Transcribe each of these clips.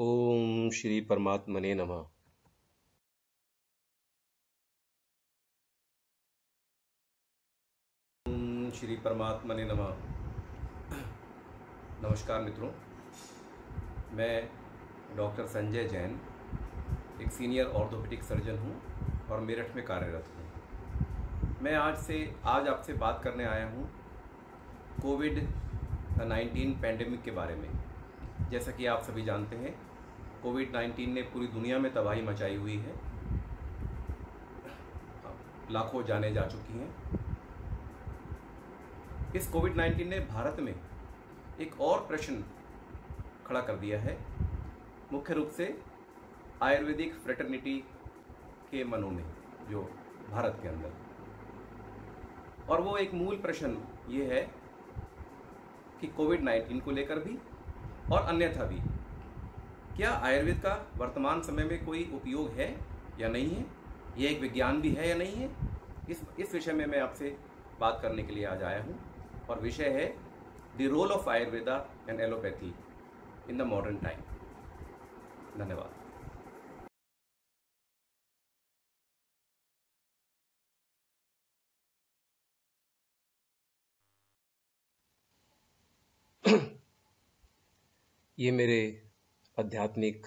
ओम श्री परमात्मने नमः श्री परमात्मने नमः नमस्कार मित्रों मैं डॉक्टर संजय जैन एक सीनियर ऑर्थोपेडिक सर्जन हूँ और मेरठ में कार्यरत हूँ मैं आज से आज आपसे बात करने आया हूँ कोविड नाइन्टीन पैंडमिक के बारे में जैसा कि आप सभी जानते हैं कोविड 19 ने पूरी दुनिया में तबाही मचाई हुई है लाखों जाने जा चुकी हैं इस कोविड 19 ने भारत में एक और प्रश्न खड़ा कर दिया है मुख्य रूप से आयुर्वेदिक फ्रेटर्निटी के मनों में जो भारत के अंदर और वो एक मूल प्रश्न ये है कि कोविड 19 को लेकर भी और अन्यथा भी क्या आयुर्वेद का वर्तमान समय में कोई उपयोग है या नहीं है यह एक विज्ञान भी है या नहीं है इस इस विषय में मैं आपसे बात करने के लिए आज आया हूँ और विषय है the role of Ayurveda and allopathy in the modern time धन्यवाद ये मेरे आध्यात्मिक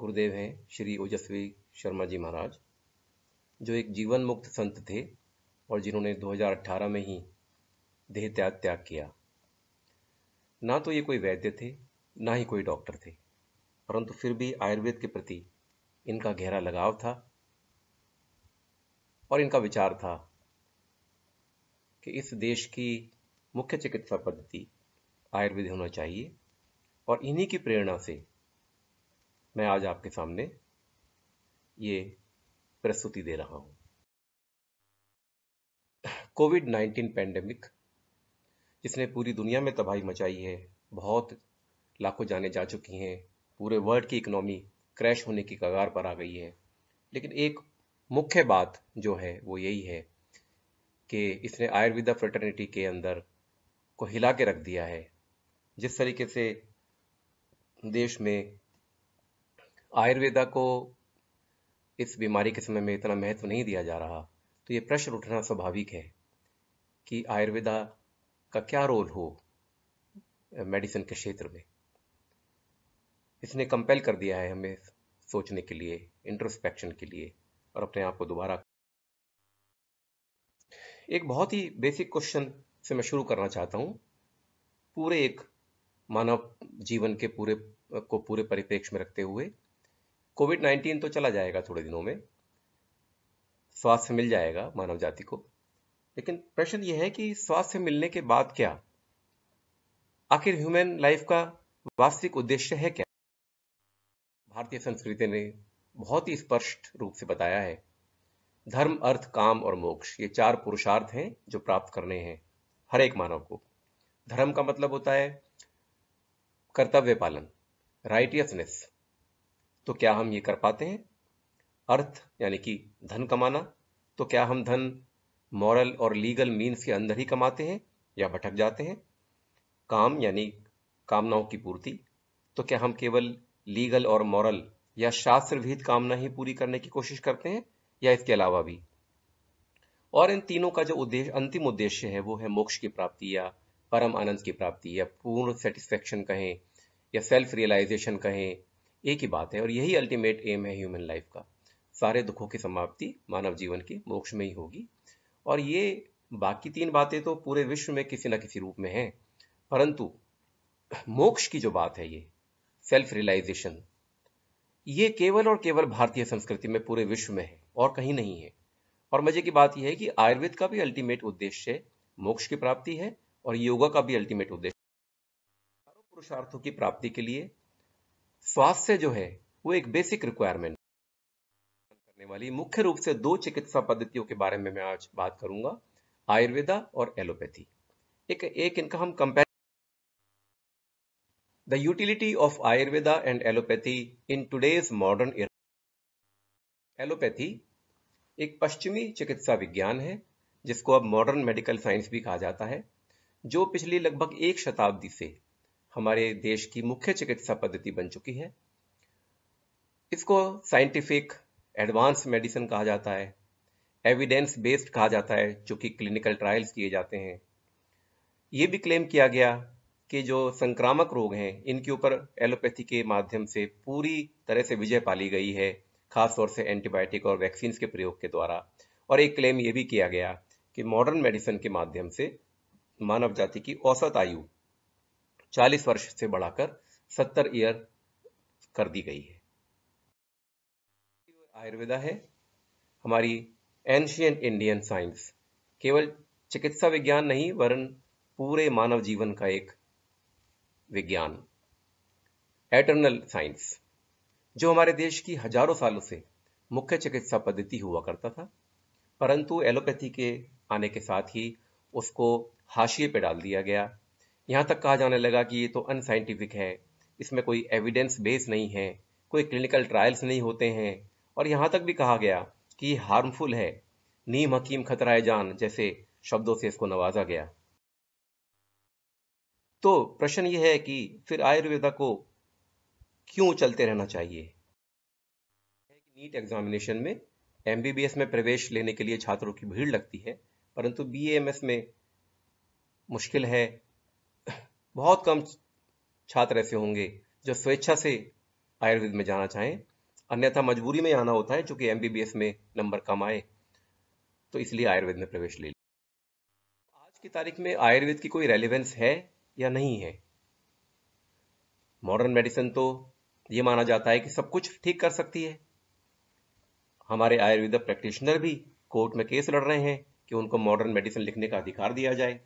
गुरुदेव हैं श्री ओजस्वी शर्मा जी महाराज जो एक जीवन मुक्त संत थे और जिन्होंने 2018 में ही देह त्याग त्याग किया ना तो ये कोई वैद्य थे ना ही कोई डॉक्टर थे परंतु फिर भी आयुर्वेद के प्रति इनका गहरा लगाव था और इनका विचार था कि इस देश की मुख्य चिकित्सा पद्धति आयुर्वेद होना चाहिए और इन्हीं की प्रेरणा से मैं आज आपके सामने ये प्रस्तुति दे रहा हूं कोविड 19 पैंडेमिक जिसने पूरी दुनिया में तबाही मचाई है बहुत लाखों जाने जा चुकी हैं पूरे वर्ल्ड की इकोनॉमी क्रैश होने की कगार पर आ गई है लेकिन एक मुख्य बात जो है वो यही है कि इसने आयुर्वेदा फ्रेटर्निटी के अंदर को हिला के रख दिया है जिस तरीके से देश में आयुर्वेदा को इस बीमारी के समय में इतना महत्व नहीं दिया जा रहा तो ये प्रश्न उठना स्वाभाविक है कि आयुर्वेदा का क्या रोल हो मेडिसिन के क्षेत्र में इसने कंपेल कर दिया है हमें सोचने के लिए इंट्रोस्पेक्शन के लिए और अपने आप को दोबारा एक बहुत ही बेसिक क्वेश्चन से मैं शुरू करना चाहता हूँ पूरे एक मानव जीवन के पूरे को पूरे परिप्रेक्ष्य में रखते हुए कोविड नाइन्टीन तो चला जाएगा थोड़े दिनों में स्वास्थ्य मिल जाएगा मानव जाति को लेकिन प्रश्न यह है कि स्वास्थ्य मिलने के बाद क्या आखिर ह्यूमन लाइफ का वास्तविक उद्देश्य है क्या भारतीय संस्कृति ने बहुत ही स्पष्ट रूप से बताया है धर्म अर्थ काम और मोक्ष ये चार पुरुषार्थ हैं जो प्राप्त करने हैं हर एक मानव को धर्म का मतलब होता है कर्तव्य पालन राइटियसनेस तो क्या हम ये कर पाते हैं अर्थ यानी कि धन कमाना तो क्या हम धन मॉरल और लीगल मीन्स के अंदर ही कमाते हैं या भटक जाते हैं काम यानी कामनाओं की पूर्ति तो क्या हम केवल लीगल और मॉरल या शास्त्र विहित कामना ही पूरी करने की कोशिश करते हैं या इसके अलावा भी और इन तीनों का जो उद्देश्य अंतिम उद्देश्य है वो है मोक्ष की प्राप्ति या परम आनंद की प्राप्ति या पूर्ण सेटिस्फेक्शन कहें या सेल्फ रियलाइजेशन कहें एक ही बात है और यही अल्टीमेट एम है ह्यूमन लाइफ का सारे दुखों की समाप्ति मानव जीवन के मोक्ष में ही होगी और ये बाकी तीन बातें तो पूरे विश्व में किसी ना किसी रूप में हैं परंतु मोक्ष की जो बात है ये सेल्फ रियलाइजेशन ये केवल और केवल भारतीय संस्कृति में पूरे विश्व में है और कहीं नहीं है और मजे की बात यह है कि आयुर्वेद का भी अल्टीमेट उद्देश्य मोक्ष की प्राप्ति है और योगा का भी अल्टीमेट उद्देश्य पुरुषार्थों की प्राप्ति के लिए स्वास्थ्य जो है वो एक बेसिक रिक्वायरमेंट करने वाली मुख्य रूप से दो चिकित्सा पद्धतियों के बारे में मैं आज बात करूंगा आयुर्वेदा और एलोपैथी एक एक इनका हम compare the utility of Ayurveda and allopathy in today's modern allopathy एक पश्चिमी चिकित्सा विज्ञान है जिसको अब मॉडर्न मेडिकल साइंस भी कहा जाता है जो पिछली लगभग एक शताब्दी से हमारे देश की मुख्य चिकित्सा पद्धति बन चुकी है इसको साइंटिफिक एडवांस मेडिसिन कहा जाता है एविडेंस बेस्ड कहा जाता है कि क्लिनिकल ट्रायल्स किए जाते हैं ये भी क्लेम किया गया कि जो संक्रामक रोग हैं इनके ऊपर एलोपैथी के माध्यम से पूरी तरह से विजय पाली गई है खासतौर से एंटीबायोटिक और वैक्सीन के प्रयोग के द्वारा और एक क्लेम ये भी किया गया कि मॉडर्न मेडिसिन के माध्यम से मानव जाति की औसत आयु 40 वर्ष से बढ़ाकर 70 ईयर कर दी गई है आयुर्वेदा है हमारी एंशियंट इंडियन साइंस केवल चिकित्सा विज्ञान नहीं वरन पूरे मानव जीवन का एक विज्ञान एटर्नल साइंस जो हमारे देश की हजारों सालों से मुख्य चिकित्सा पद्धति हुआ करता था परंतु एलोपैथी के आने के साथ ही उसको हाशिए पे डाल दिया गया यहाँ तक कहा जाने लगा कि ये तो अनसाइंटिफिक है इसमें कोई एविडेंस बेस नहीं है कोई क्लिनिकल ट्रायल्स नहीं होते हैं और यहाँ तक भी कहा गया कि ये हार्मफुल है नीम हकीम खतराए जान जैसे शब्दों से इसको नवाजा गया तो प्रश्न यह है कि फिर आयुर्वेदा को क्यों चलते रहना चाहिए नीट एग्जामिनेशन में एम में प्रवेश लेने के लिए छात्रों की भीड़ लगती है परंतु बी में मुश्किल है बहुत कम छात्र ऐसे होंगे जो स्वेच्छा से आयुर्वेद में जाना चाहें अन्यथा मजबूरी में आना होता है चूंकि एमबीबीएस में नंबर कम आए तो इसलिए आयुर्वेद में प्रवेश ले लिया आज की तारीख में आयुर्वेद की कोई रेलिवेंस है या नहीं है मॉडर्न मेडिसिन तो ये माना जाता है कि सब कुछ ठीक कर सकती है हमारे आयुर्वेद प्रैक्टिशनर भी कोर्ट में केस लड़ रहे हैं कि उनको मॉडर्न मेडिसिन लिखने का अधिकार दिया जाए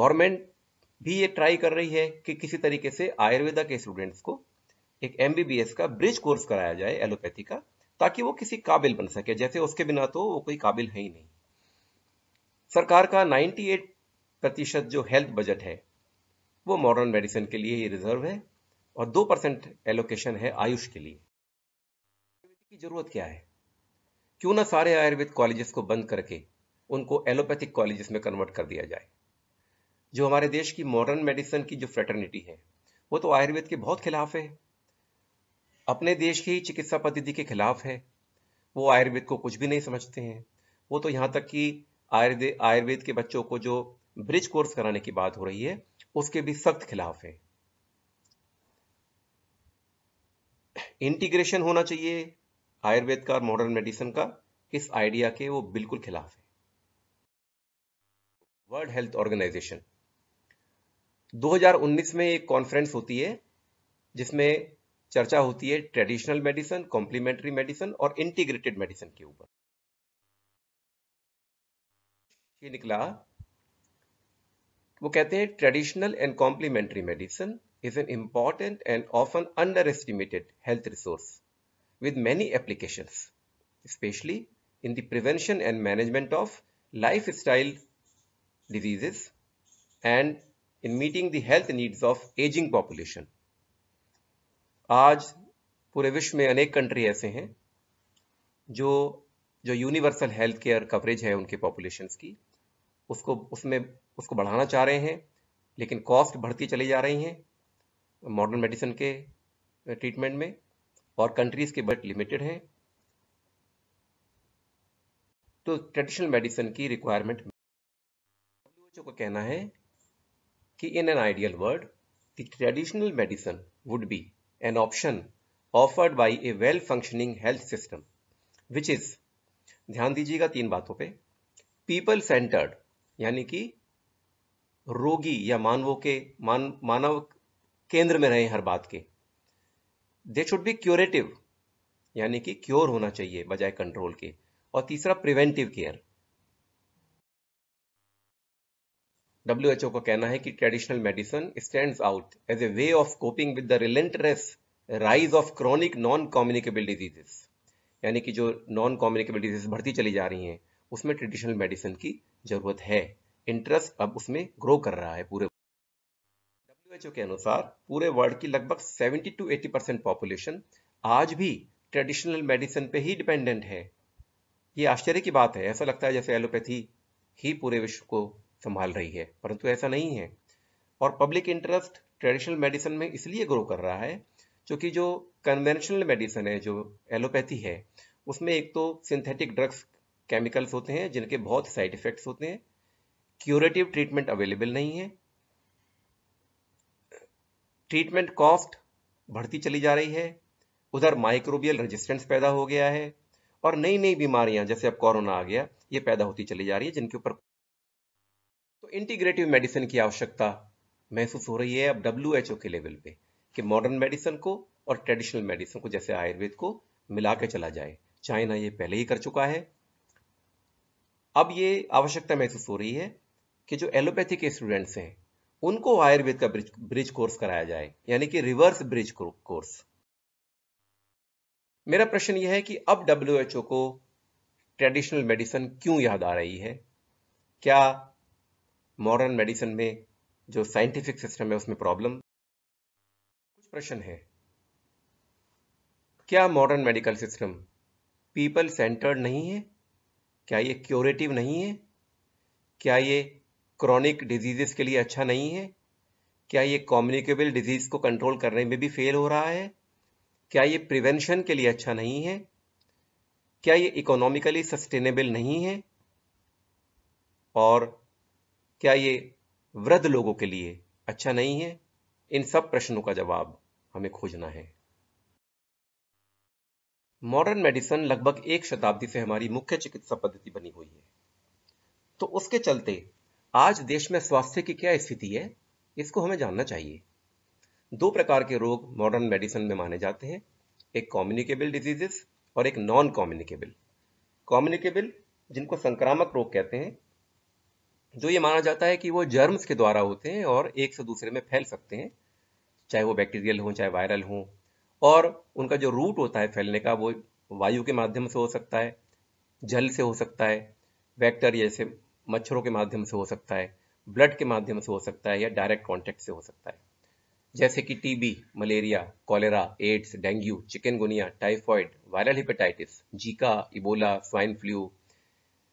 गवर्नमेंट भी ये ट्राई कर रही है कि किसी तरीके से आयुर्वेदा के स्टूडेंट्स को एक एम का ब्रिज कोर्स कराया जाए एलोपैथी का ताकि वो किसी काबिल बन सके जैसे उसके बिना तो वो कोई काबिल है ही नहीं सरकार का 98 प्रतिशत जो हेल्थ बजट है वो मॉडर्न मेडिसिन के लिए ही रिजर्व है और दो परसेंट एलोकेशन है आयुष के लिए की जरूरत क्या है क्यों ना सारे आयुर्वेद कॉलेजेस को बंद करके उनको एलोपैथिक कॉलेजेस में कन्वर्ट कर दिया जाए जो हमारे देश की मॉडर्न मेडिसिन की जो फ्रेटर्निटी है वो तो आयुर्वेद के बहुत खिलाफ है अपने देश की चिकित्सा पद्धति के खिलाफ है वो आयुर्वेद को कुछ भी नहीं समझते हैं वो तो यहाँ तक कि आयुर्वेद आयुर्वेद के बच्चों को जो ब्रिज कोर्स कराने की बात हो रही है उसके भी सख्त खिलाफ है इंटीग्रेशन होना चाहिए आयुर्वेद का और मॉडर्न मेडिसिन का इस आइडिया के वो बिल्कुल खिलाफ है वर्ल्ड हेल्थ ऑर्गेनाइजेशन 2019 में एक कॉन्फ्रेंस होती है जिसमें चर्चा होती है ट्रेडिशनल मेडिसिन कॉम्प्लीमेंट्री मेडिसिन और इंटीग्रेटेड मेडिसिन के ऊपर ये निकला वो कहते हैं traditional and complementary medicine is an important and often underestimated health resource with many application specially in the prevention and management of lifestyle diseases and in meeting the health needs of aging population. आज पूरे विश्व में अनेक country ऐसे हैं जो जो universal health care coverage है उनके पॉपुलेशंस की उसको उसमें उसको बढ़ाना चाह रहे हैं लेकिन कॉस्ट बढ़ती चली जा रही हैं मॉडर्न मेडिसिन के ट्रीटमेंट में और कंट्रीज के बजट लिमिटेड हैं तो ट्रेडिशनल मेडिसिन की रिक्वायरमेंट डब्ल्यूएचओ का कहना है कि in an ideal world the traditional medicine would be an option offered by a well functioning health system which is ध्यान दीजिएगा तीन बातों पे पीपल सेंटर्ड यानी कि रोगी या मानवों के मान मानव केंद्र में रहे हर बात के दे शुड बी क्योरेटिव यानी कि क्योर होना चाहिए बजाय कंट्रोल के और तीसरा प्रिवेंटिव केयर डब्ल्यू का कहना है कि traditional medicine stand out as a way of coping with the relentless rise of chronic non communicable diseases यानी कि जो नॉन कॉम्युनिकेबल डिजीज बढ़ती चली जा रही हैं उसमें ट्रेडिशनल मेडिसिन की जरूरत है इंटरेस्ट अब उसमें ग्रो कर रहा है पूरे डब्ल्यूएचओ के अनुसार पूरे वर्ल्ड की लगभग 70 टू 80 परसेंट पॉपुलेशन आज भी ट्रेडिशनल मेडिसिन पे ही डिपेंडेंट है ये आश्चर्य की बात है ऐसा लगता है जैसे एलोपैथी ही पूरे विश्व को संभाल रही है परंतु ऐसा नहीं है और पब्लिक इंटरेस्ट ट्रेडिशनल मेडिसिन में इसलिए ग्रो कर रहा है क्योंकि जो कन्वेंशनल मेडिसिन है जो एलोपैथी है उसमें एक तो सिंथेटिक ड्रग्स केमिकल्स होते हैं जिनके बहुत साइड इफेक्ट्स होते हैं क्यूरेटिव ट्रीटमेंट अवेलेबल नहीं है ट्रीटमेंट कॉस्ट बढ़ती चली जा रही है उधर माइक्रोबियल रेजिस्टेंस पैदा हो गया है और नई नई बीमारियां जैसे अब कोरोना आ गया ये पैदा होती चली जा रही है जिनके ऊपर तो इंटीग्रेटिव मेडिसिन की आवश्यकता महसूस हो रही है अब डब्ल्यू के लेवल पे कि मॉडर्न मेडिसिन को और ट्रेडिशनल मेडिसिन को जैसे आयुर्वेद को मिला के चला जाए चाइना ये पहले ही कर चुका है अब ये आवश्यकता महसूस हो रही है कि जो एलोपैथी के स्टूडेंट्स हैं उनको आयुर्वेद का ब्रिज, ब्रिज कोर्स कराया जाए यानी कि रिवर्स ब्रिज कोर्स मेरा प्रश्न यह है कि अब डब्ल्यू को ट्रेडिशनल मेडिसिन क्यों याद आ रही है क्या मॉडर्न मेडिसिन में जो साइंटिफिक सिस्टम है उसमें प्रॉब्लम कुछ प्रश्न है क्या modern medical system people centered नहीं है क्या ये क्योरेटिव नहीं है क्या ये क्रॉनिक डिजीजेस के लिए अच्छा नहीं है क्या ये कॉम्युनिकेबल डिजीज को कंट्रोल करने में भी फेल हो रहा है क्या ये प्रिवेंशन के लिए अच्छा नहीं है क्या ये इकोनॉमिकली सस्टेनेबल नहीं है और क्या ये वृद्ध लोगों के लिए अच्छा नहीं है इन सब प्रश्नों का जवाब हमें खोजना है मॉडर्न मेडिसन लगभग एक शताब्दी से हमारी मुख्य चिकित्सा पद्धति बनी हुई है तो उसके चलते आज देश में स्वास्थ्य की क्या स्थिति है इसको हमें जानना चाहिए दो प्रकार के रोग मॉडर्न मेडिसिन में माने जाते हैं एक कॉम्युनिकेबल डिजीजेस और एक नॉन कॉम्युनिकेबल कॉम्युनिकेबल जिनको संक्रामक रोग कहते हैं जो ये माना जाता है कि वो जर्म्स के द्वारा होते हैं और एक से दूसरे में फैल सकते हैं चाहे वो बैक्टीरियल हों चाहे वायरल हों और उनका जो रूट होता है फैलने का वो वायु के माध्यम से हो सकता है जल से हो सकता है वैक्टर जैसे मच्छरों के माध्यम से हो सकता है ब्लड के माध्यम से हो सकता है या डायरेक्ट कॉन्टैक्ट से हो सकता है जैसे कि TB malaria cholera AIDS dengue chikungunya typhoid viral hepatitis Zika Ebola swine flu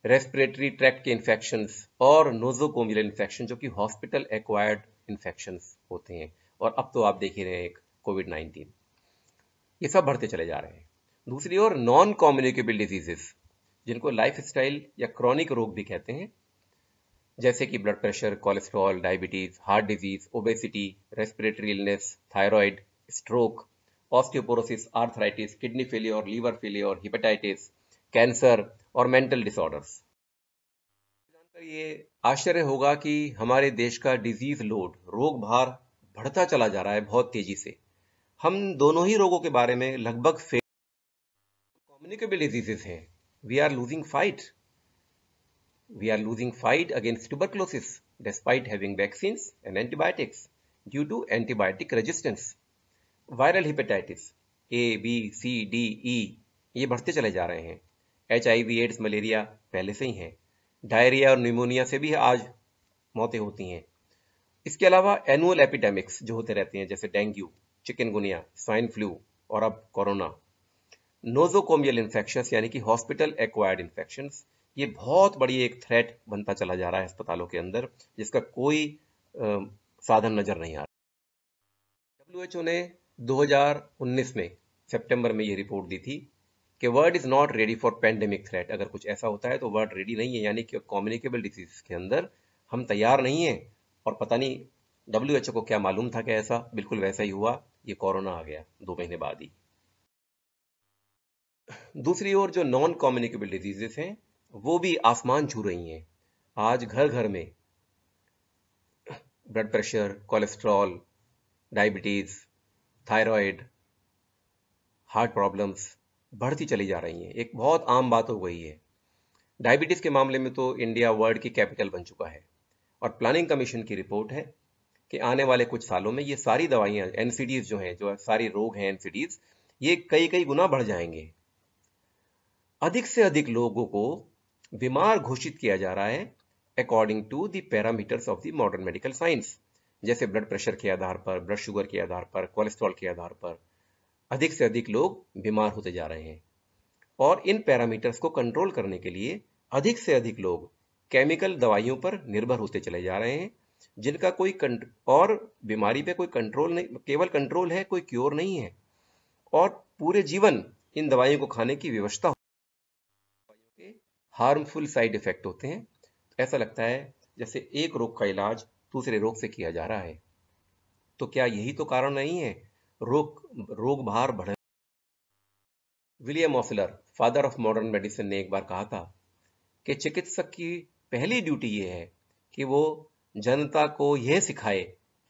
respiratory tract के इन्फेक्शन और नोजोकोमिल इन्फेक्शन जो कि हॉस्पिटल एक्वायर्ड इन्फेक्शन होते हैं और अब तो आप देख ही रहे हैं कोविड नाइन्टीन ये सब बढ़ते चले जा रहे हैं दूसरी ओर नॉन कॉम्युनिकेबल डिजीजेस जिनको लाइफ स्टाइल या क्रॉनिक रोग भी कहते हैं जैसे कि blood pressure cholesterol diabetes heart disease obesity respiratory illness thyroid stroke osteoporosis arthritis kidney failure liver failure hepatitis cancer और मेंटल डिसऑर्डर्स जानकर ये आश्चर्य होगा कि हमारे देश का डिजीज लोड रोग भार बढ़ता चला जा रहा है बहुत तेजी से हम दोनों ही रोगों के बारे में लगभग कम्युनिकेबल डिजीजेस हैं we are losing fight we are losing fight against tuberculosis despite having vaccine and antibiotics due to antibiotic resistance viral hepatitis A B C D E ये बढ़ते चले जा रहे हैं एच एड्स मलेरिया पहले से ही है डायरिया और न्यूमोनिया से भी आज मौतें होती हैं इसके अलावा एनुअल एपिडेमिक्स जो होते रहते हैं जैसे डेंगू चिकनगुनिया स्वाइन फ्लू और अब कोरोना नोजोकोमियल इन्फेक्शन यानी कि हॉस्पिटल एक्वायर्ड इन्फेक्शन ये बहुत बड़ी एक थ्रेट बनता चला जा रहा है अस्पतालों के अंदर जिसका कोई आ, साधन नजर नहीं आ रहा डब्ल्यू ने 2019 में सितंबर में ये रिपोर्ट दी थी कि world is not ready for pandemic threat अगर कुछ ऐसा होता है तो वर्ड रेडी नहीं है यानी कि कॉम्युनिकेबल डिजीज के अंदर हम तैयार नहीं है और पता नहीं डब्ल्यू को क्या मालूम था कि ऐसा बिल्कुल वैसा ही हुआ ये कोरोना आ गया दो महीने बाद ही दूसरी ओर जो नॉन कॉम्युनिकेबल डिजीजेस हैं वो भी आसमान छू रही हैं आज घर घर में blood pressure cholesterol diabetes thyroid heart problems बढ़ती चली जा रही हैं एक बहुत आम बात हो तो गई है डायबिटीज़ के मामले में तो इंडिया वर्ल्ड की कैपिटल बन चुका है और प्लानिंग कमीशन की रिपोर्ट है कि आने वाले कुछ सालों में ये सारी दवाइयाँ एन जो हैं जो सारे रोग हैं एन ये कई कई गुना बढ़ जाएंगे अधिक से अधिक लोगों को बीमार घोषित किया जा रहा है according to the parameters of the modern medical science जैसे ब्लड प्रेशर के आधार पर ब्लड शुगर के आधार पर कोलेस्ट्रॉल के आधार पर अधिक से अधिक लोग बीमार होते जा रहे हैं और इन पैरामीटर्स को कंट्रोल करने के लिए अधिक से अधिक लोग केमिकल दवाइयों पर निर्भर होते चले जा रहे हैं जिनका कोई और बीमारी पे कोई कंट्रोल नहीं केवल कंट्रोल है कोई क्योर नहीं है और पूरे जीवन इन दवाइयों को खाने की व्यवस्था के हार्मफुल साइड इफेक्ट होते हैं ऐसा लगता है जैसे एक रोग का इलाज दूसरे रोग से किया जा रहा है तो क्या यही तो कारण नहीं है रोग रोग भार बढ़ William Osler father of modern medicine ने एक बार कहा था कि चिकित्सक की पहली ड्यूटी ये है कि वो जनता को यह सिखाए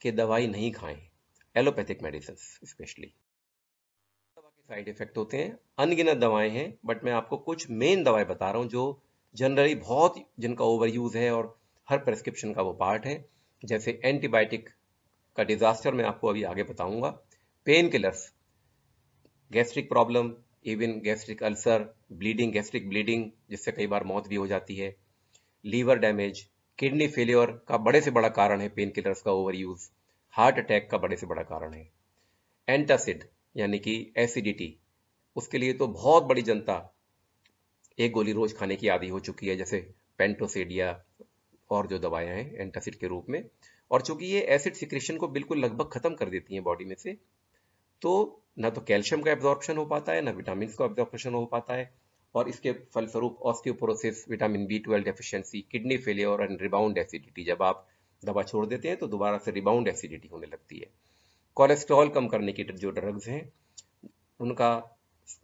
कि दवाई नहीं खाएं एलोपैथिक मेडिसिन स्पेशली दवा के साइड इफेक्ट होते हैं अनगिनत दवाएं हैं बट मैं आपको कुछ मेन दवाएं बता रहा हूं जो जनरली बहुत जिनका ओवर यूज है और हर प्रेस्क्रिप्शन का वो पार्ट है जैसे एंटीबायोटिक का डिजास्टर मैं आपको अभी आगे बताऊंगा painkillers gastric problem even gastric ulcer bleeding gastric bleeding जिससे कई बार मौत भी हो जाती है लीवर डैमेज किडनी फेलियर का बड़े से बड़ा कारण है पेन किलर्स का ओवर यूज हार्ट अटैक का बड़े से बड़ा कारण है एंटासिड यानी कि एसिडिटी उसके लिए तो बहुत बड़ी जनता एक गोली रोज खाने की आदि हो चुकी है जैसे पेंटोसिडिया और जो दवाएं हैं एंटासिड के रूप में और चूंकि ये एसिड सिक्रेशन को बिल्कुल लगभग खत्म कर देती हैं बॉडी में से तो ना तो कैल्शियम का एब्जॉर्प्शन हो पाता है ना विटामिन का एब्जॉर्प्शन हो पाता है और इसके फलस्वरूप osteoporosis vitamin B twelve deficiency kidney failure and rebound acidity जब आप दवा छोड़ देते हैं तो दोबारा से रिबाउंड एसिडिटी होने लगती है कोलेस्ट्रॉल कम करने की जो ड्रग्स हैं उनका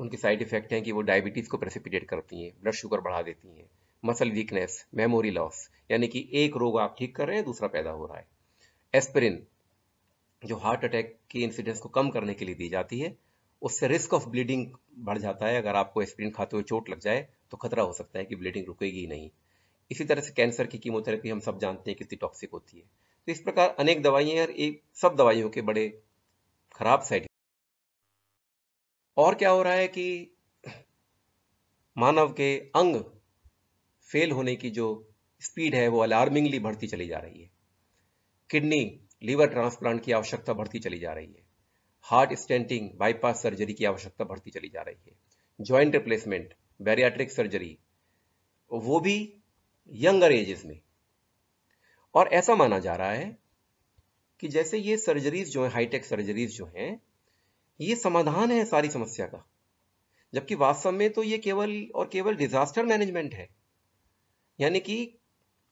उनके साइड इफेक्ट हैं कि वो डायबिटीज़ को प्रेसिपिटेट करती हैं ब्लड शुगर बढ़ा देती हैं मसल वीकनेस मेमोरी लॉस यानी कि एक रोग आप ठीक कर रहे हैं दूसरा पैदा हो रहा है एस्पिरिन जो हार्ट अटैक की इंसिडेंस को कम करने के लिए दी जाती है उससे रिस्क ऑफ ब्लीडिंग बढ़ जाता है अगर आपको एस्प्रिन खाते हुए चोट लग जाए तो खतरा हो सकता है कि ब्लीडिंग रुकेगी नहीं इसी तरह से कैंसर की कीमोथेरेपी हम सब जानते हैं कितनी टॉक्सिक होती है तो इस प्रकार अनेक दवाइयाँ और एक सब दवाइयों के बड़े खराब साइड और क्या हो रहा है कि मानव के अंग फेल होने की जो स्पीड है वो अलार्मिंगली बढ़ती चली जा रही है किडनी लीवर ट्रांसप्लांट की आवश्यकता बढ़ती चली जा रही है हार्ट स्टेंटिंग बाईपास सर्जरी की आवश्यकता बढ़ती चली जा रही है ज्वाइंट रिप्लेसमेंट बैरियाट्रिक सर्जरी वो भी यंगर एजेस में और ऐसा माना जा रहा है कि जैसे ये सर्जरीज जो है हाईटेक सर्जरीज जो हैं ये समाधान है सारी समस्या का जबकि वास्तव में तो ये केवल और केवल डिजास्टर मैनेजमेंट है यानी कि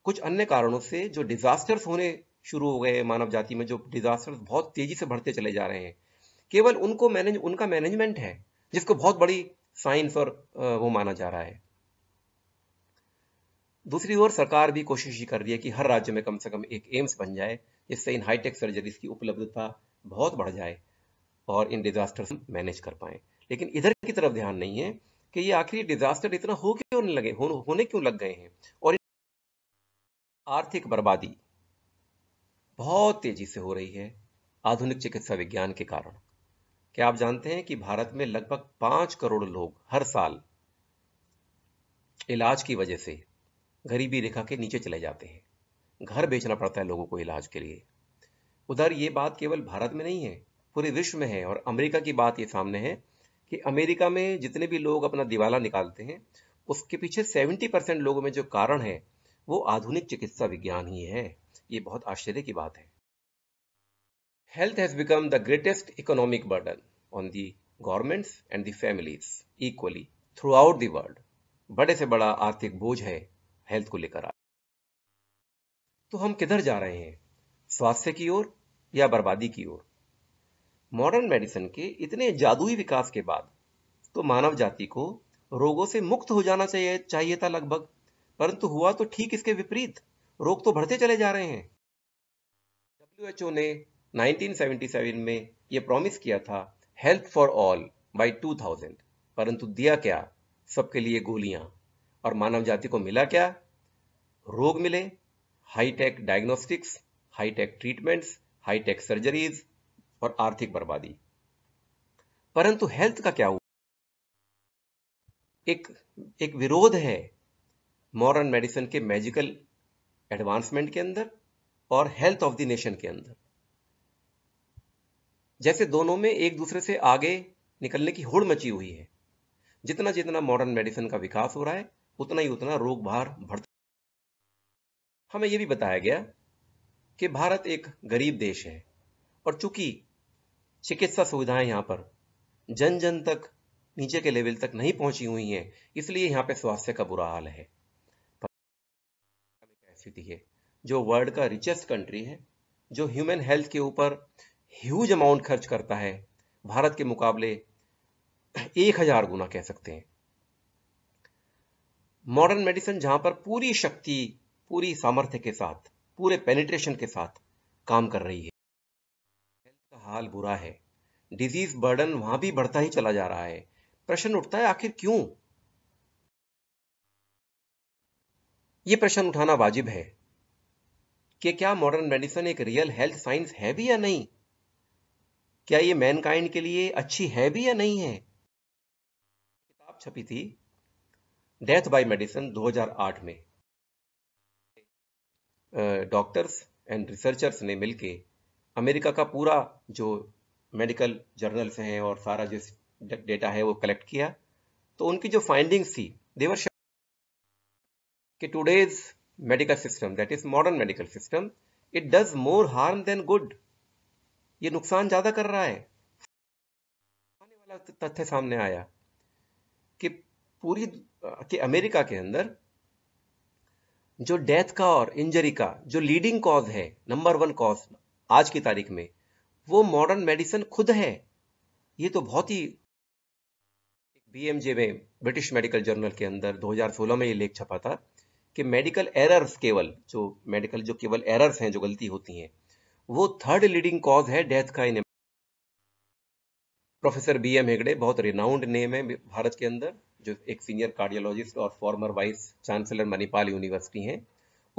कुछ अन्य कारणों से जो डिजास्टर्स होने शुरू हो गए हैं मानव जाति में जो डिजास्टर्स बहुत तेजी से बढ़ते चले जा रहे हैं केवल उनको मैनेज उनका मैनेजमेंट है जिसको बहुत बड़ी साइंस और वो माना जा रहा है दूसरी ओर सरकार भी कोशिश ही कर रही है कि हर राज्य में कम से कम एक एम्स बन जाए जिससे इन हाईटेक सर्जरीज की उपलब्धता बहुत बढ़ जाए और इन डिजास्टर्स मैनेज कर पाए लेकिन इधर की तरफ ध्यान नहीं है कि ये आखिर डिजास्टर इतना हो क्यों लगे होने क्यों लग गए हैं और आर्थिक बर्बादी बहुत तेजी से हो रही है आधुनिक चिकित्सा विज्ञान के कारण क्या आप जानते हैं कि भारत में लगभग पांच करोड़ लोग हर साल इलाज की वजह से गरीबी रेखा के नीचे चले जाते हैं घर बेचना पड़ता है लोगों को इलाज के लिए उधर ये बात केवल भारत में नहीं है पूरे विश्व में है और अमेरिका की बात ये सामने है कि अमेरिका में जितने भी लोग अपना दिवाला निकालते हैं उसके पीछे 70 परसेंट लोगों में जो कारण है वो आधुनिक चिकित्सा विज्ञान ही है ये बहुत आश्चर्य की बात है health has become the greatest economic burden on the governments and the families equally throughout world बड़े से बड़ा आर्थिक बोझ है हेल्थ को लेकर आ तो हम किधर जा रहे हैं स्वास्थ्य की ओर या बर्बादी की ओर मॉडर्न मेडिसिन के इतने जादुई विकास के बाद तो मानव जाति को रोगों से मुक्त हो जाना चाहिए चाहिए था लगभग परंतु हुआ तो ठीक इसके विपरीत रोग तो बढ़ते चले जा रहे हैं डब्ल्यूएचओ ने 1977 में यह प्रॉमिस किया था हेल्थ फॉर ऑल बाय 2000 परंतु दिया क्या सबके लिए गोलियां और मानव जाति को मिला क्या रोग मिले high tech diagnostics high tech treatments high tech surgeries और आर्थिक बर्बादी परंतु हेल्थ का क्या हुआ एक एक विरोध है मॉडर्न मेडिसिन के मैजिकल एडवांसमेंट के अंदर और हेल्थ ऑफ द नेशन के अंदर जैसे दोनों में एक दूसरे से आगे निकलने की होड़ मची हुई है जितना जितना मॉडर्न मेडिसिन का विकास हो रहा है उतना ही उतना रोग भार बढ़ता हमें यह भी बताया गया कि भारत एक गरीब देश है और चूंकि चिकित्सा सुविधाएं यहां पर जन जन तक नीचे के लेवल तक नहीं पहुंची हुई हैं इसलिए यहां पर स्वास्थ्य का बुरा हाल है स्थिति है जो वर्ल्ड का रिचेस्ट कंट्री है जो ह्यूमन हेल्थ के ऊपर ह्यूज अमाउंट खर्च करता है भारत के मुकाबले एक हजार गुना कह सकते हैं मॉडर्न मेडिसिन जहां पर पूरी शक्ति पूरी सामर्थ्य के साथ पूरे पेनिट्रेशन के साथ काम कर रही है हेल्थ का हाल बुरा है डिजीज बर्डन वहां भी बढ़ता ही चला जा रहा है प्रश्न उठता है आखिर क्यों ये प्रश्न उठाना वाजिब है कि क्या मॉडर्न मेडिसिन एक रियल हेल्थ साइंस है भी या नहीं क्या ये मैनकाइंड के लिए अच्छी है भी या नहीं है किताब छपी थी डेथ बाय मेडिसिन 2008 में डॉक्टर्स एंड रिसर्चर्स ने मिलके अमेरिका का पूरा जो मेडिकल जर्नल्स हैं और सारा जो डेटा है वो कलेक्ट किया तो उनकी जो फाइंडिंग्स थी देवर कि today's medical system that is modern medical system it does more harm than good ये नुकसान ज्यादा कर रहा है आने वाला तथ्य सामने आया कि पूरी कि अमेरिका के अंदर जो डेथ का और इंजरी का जो लीडिंग कॉज है नंबर वन कॉज आज की तारीख में वो मॉडर्न मेडिसिन खुद है ये तो बहुत ही बीएमजे में ब्रिटिश मेडिकल जर्नल के अंदर 2016 में ये लेख छपा था कि मेडिकल एरर्स केवल जो मेडिकल जो केवल एरर्स हैं जो गलती होती हैं वो थर्ड लीडिंग कॉज है डेथ का इन प्रोफेसर बी एम हेगड़े बहुत रिनाउंड नेम है भारत के अंदर जो एक सीनियर कार्डियोलॉजिस्ट और former vice chancellor Manipal university हैं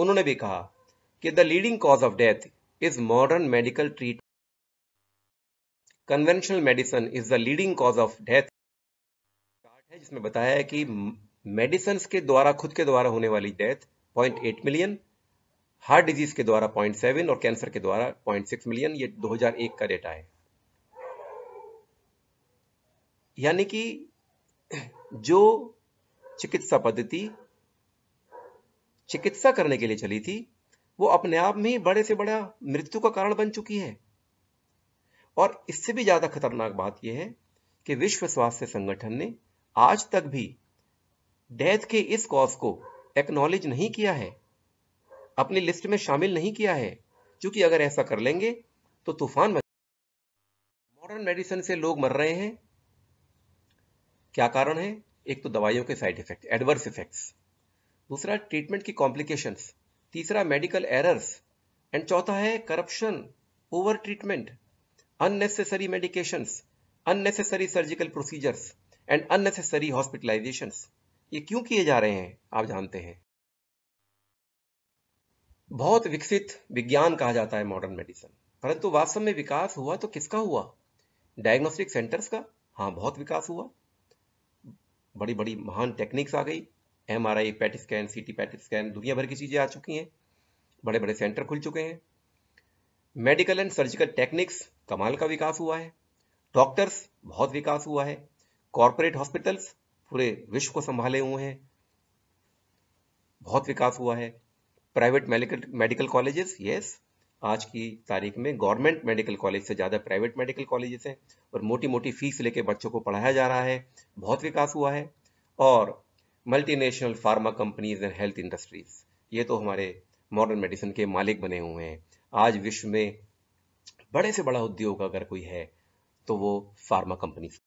उन्होंने भी कहा कि the leading cause of death is modern medical treat conventional medicine is the leading cause of death है जिसमें बताया है कि मेडिसन के द्वारा खुद के द्वारा होने वाली डेथ 0.8 मिलियन हार्ट डिजीज के द्वारा 0.7 और कैंसर के द्वारा 0.6 मिलियन ये 2001 का डेटा है यानी कि जो चिकित्सा पद्धति चिकित्सा करने के लिए चली थी वो अपने आप में ही बड़े से बड़ा मृत्यु का कारण बन चुकी है और इससे भी ज्यादा खतरनाक बात यह है कि विश्व स्वास्थ्य संगठन ने आज तक भी डेथ के इस कॉज को एक्नॉलेज नहीं किया है अपनी लिस्ट में शामिल नहीं किया है क्योंकि अगर ऐसा कर लेंगे तो तूफान मॉडर्न मेडिसिन से लोग मर रहे हैं क्या कारण है एक तो दवाइयों के साइड इफेक्ट एडवर्स इफेक्ट्स दूसरा ट्रीटमेंट की कॉम्प्लिकेशंस तीसरा मेडिकल एरर्स एंड चौथा है corruption over treatment unnecessary medications unnecessary surgical procedures and unnecessary hospitalisations ये क्यों किए जा रहे हैं आप जानते हैं बहुत विकसित विज्ञान कहा जाता है मॉडर्न मेडिसिन परंतु वास्तव में विकास हुआ तो किसका हुआ डायग्नोस्टिक सेंटर्स का हाँ बहुत विकास हुआ बड़ी बड़ी महान टेक्निक्स आ गई M R I PET scan C T PET scan दुनिया भर की चीज़ें आ चुकी हैं बड़े बड़े सेंटर खुल चुके हैं मेडिकल एंड सर्जिकल टेक्निक्स कमाल का विकास हुआ है डॉक्टर्स बहुत विकास हुआ है कॉरपोरेट हॉस्पिटल्स पूरे विश्व को संभाले हुए हैं बहुत विकास हुआ है private medical medical colleges yes आज की तारीख में गवर्नमेंट मेडिकल कॉलेज से ज़्यादा प्राइवेट मेडिकल कॉलेजेस हैं और मोटी मोटी फीस लेके बच्चों को पढ़ाया जा रहा है बहुत विकास हुआ है और multinational pharma companies and health industries ये तो हमारे मॉडर्न मेडिसिन के मालिक बने हुए हैं आज विश्व में बड़े से बड़ा उद्योग अगर कोई है तो वो फार्मा कंपनीज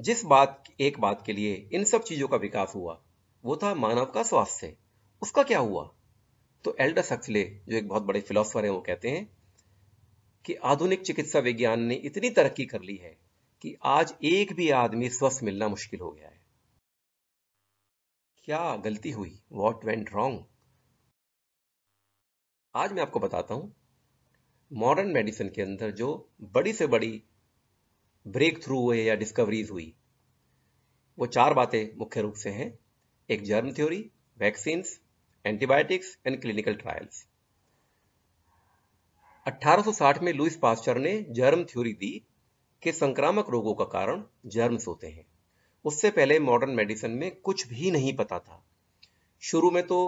जिस बात एक बात के लिए इन सब चीज़ों का विकास हुआ वो था मानव का स्वास्थ्य उसका क्या हुआ तो एल्डर सक्सले जो एक बहुत बड़े फिलोसफर हैं वो कहते हैं कि आधुनिक चिकित्सा विज्ञान ने इतनी तरक्की कर ली है कि आज एक भी आदमी स्वस्थ मिलना मुश्किल हो गया है क्या गलती हुई वॉट वेंट रॉन्ग आज मैं आपको बताता हूं मॉडर्न मेडिसिन के अंदर जो बड़ी से बड़ी ब्रेक थ्रू हुए या डिस्कवरीज हुई वो चार बातें मुख्य रूप से हैं एक germ theory vaccine antibiotics and clinical trials 1860 में लुइस पास्चर ने जर्म थ्योरी दी कि संक्रामक रोगों का कारण जर्म्स होते हैं उससे पहले मॉडर्न मेडिसिन में कुछ भी नहीं पता था शुरू में तो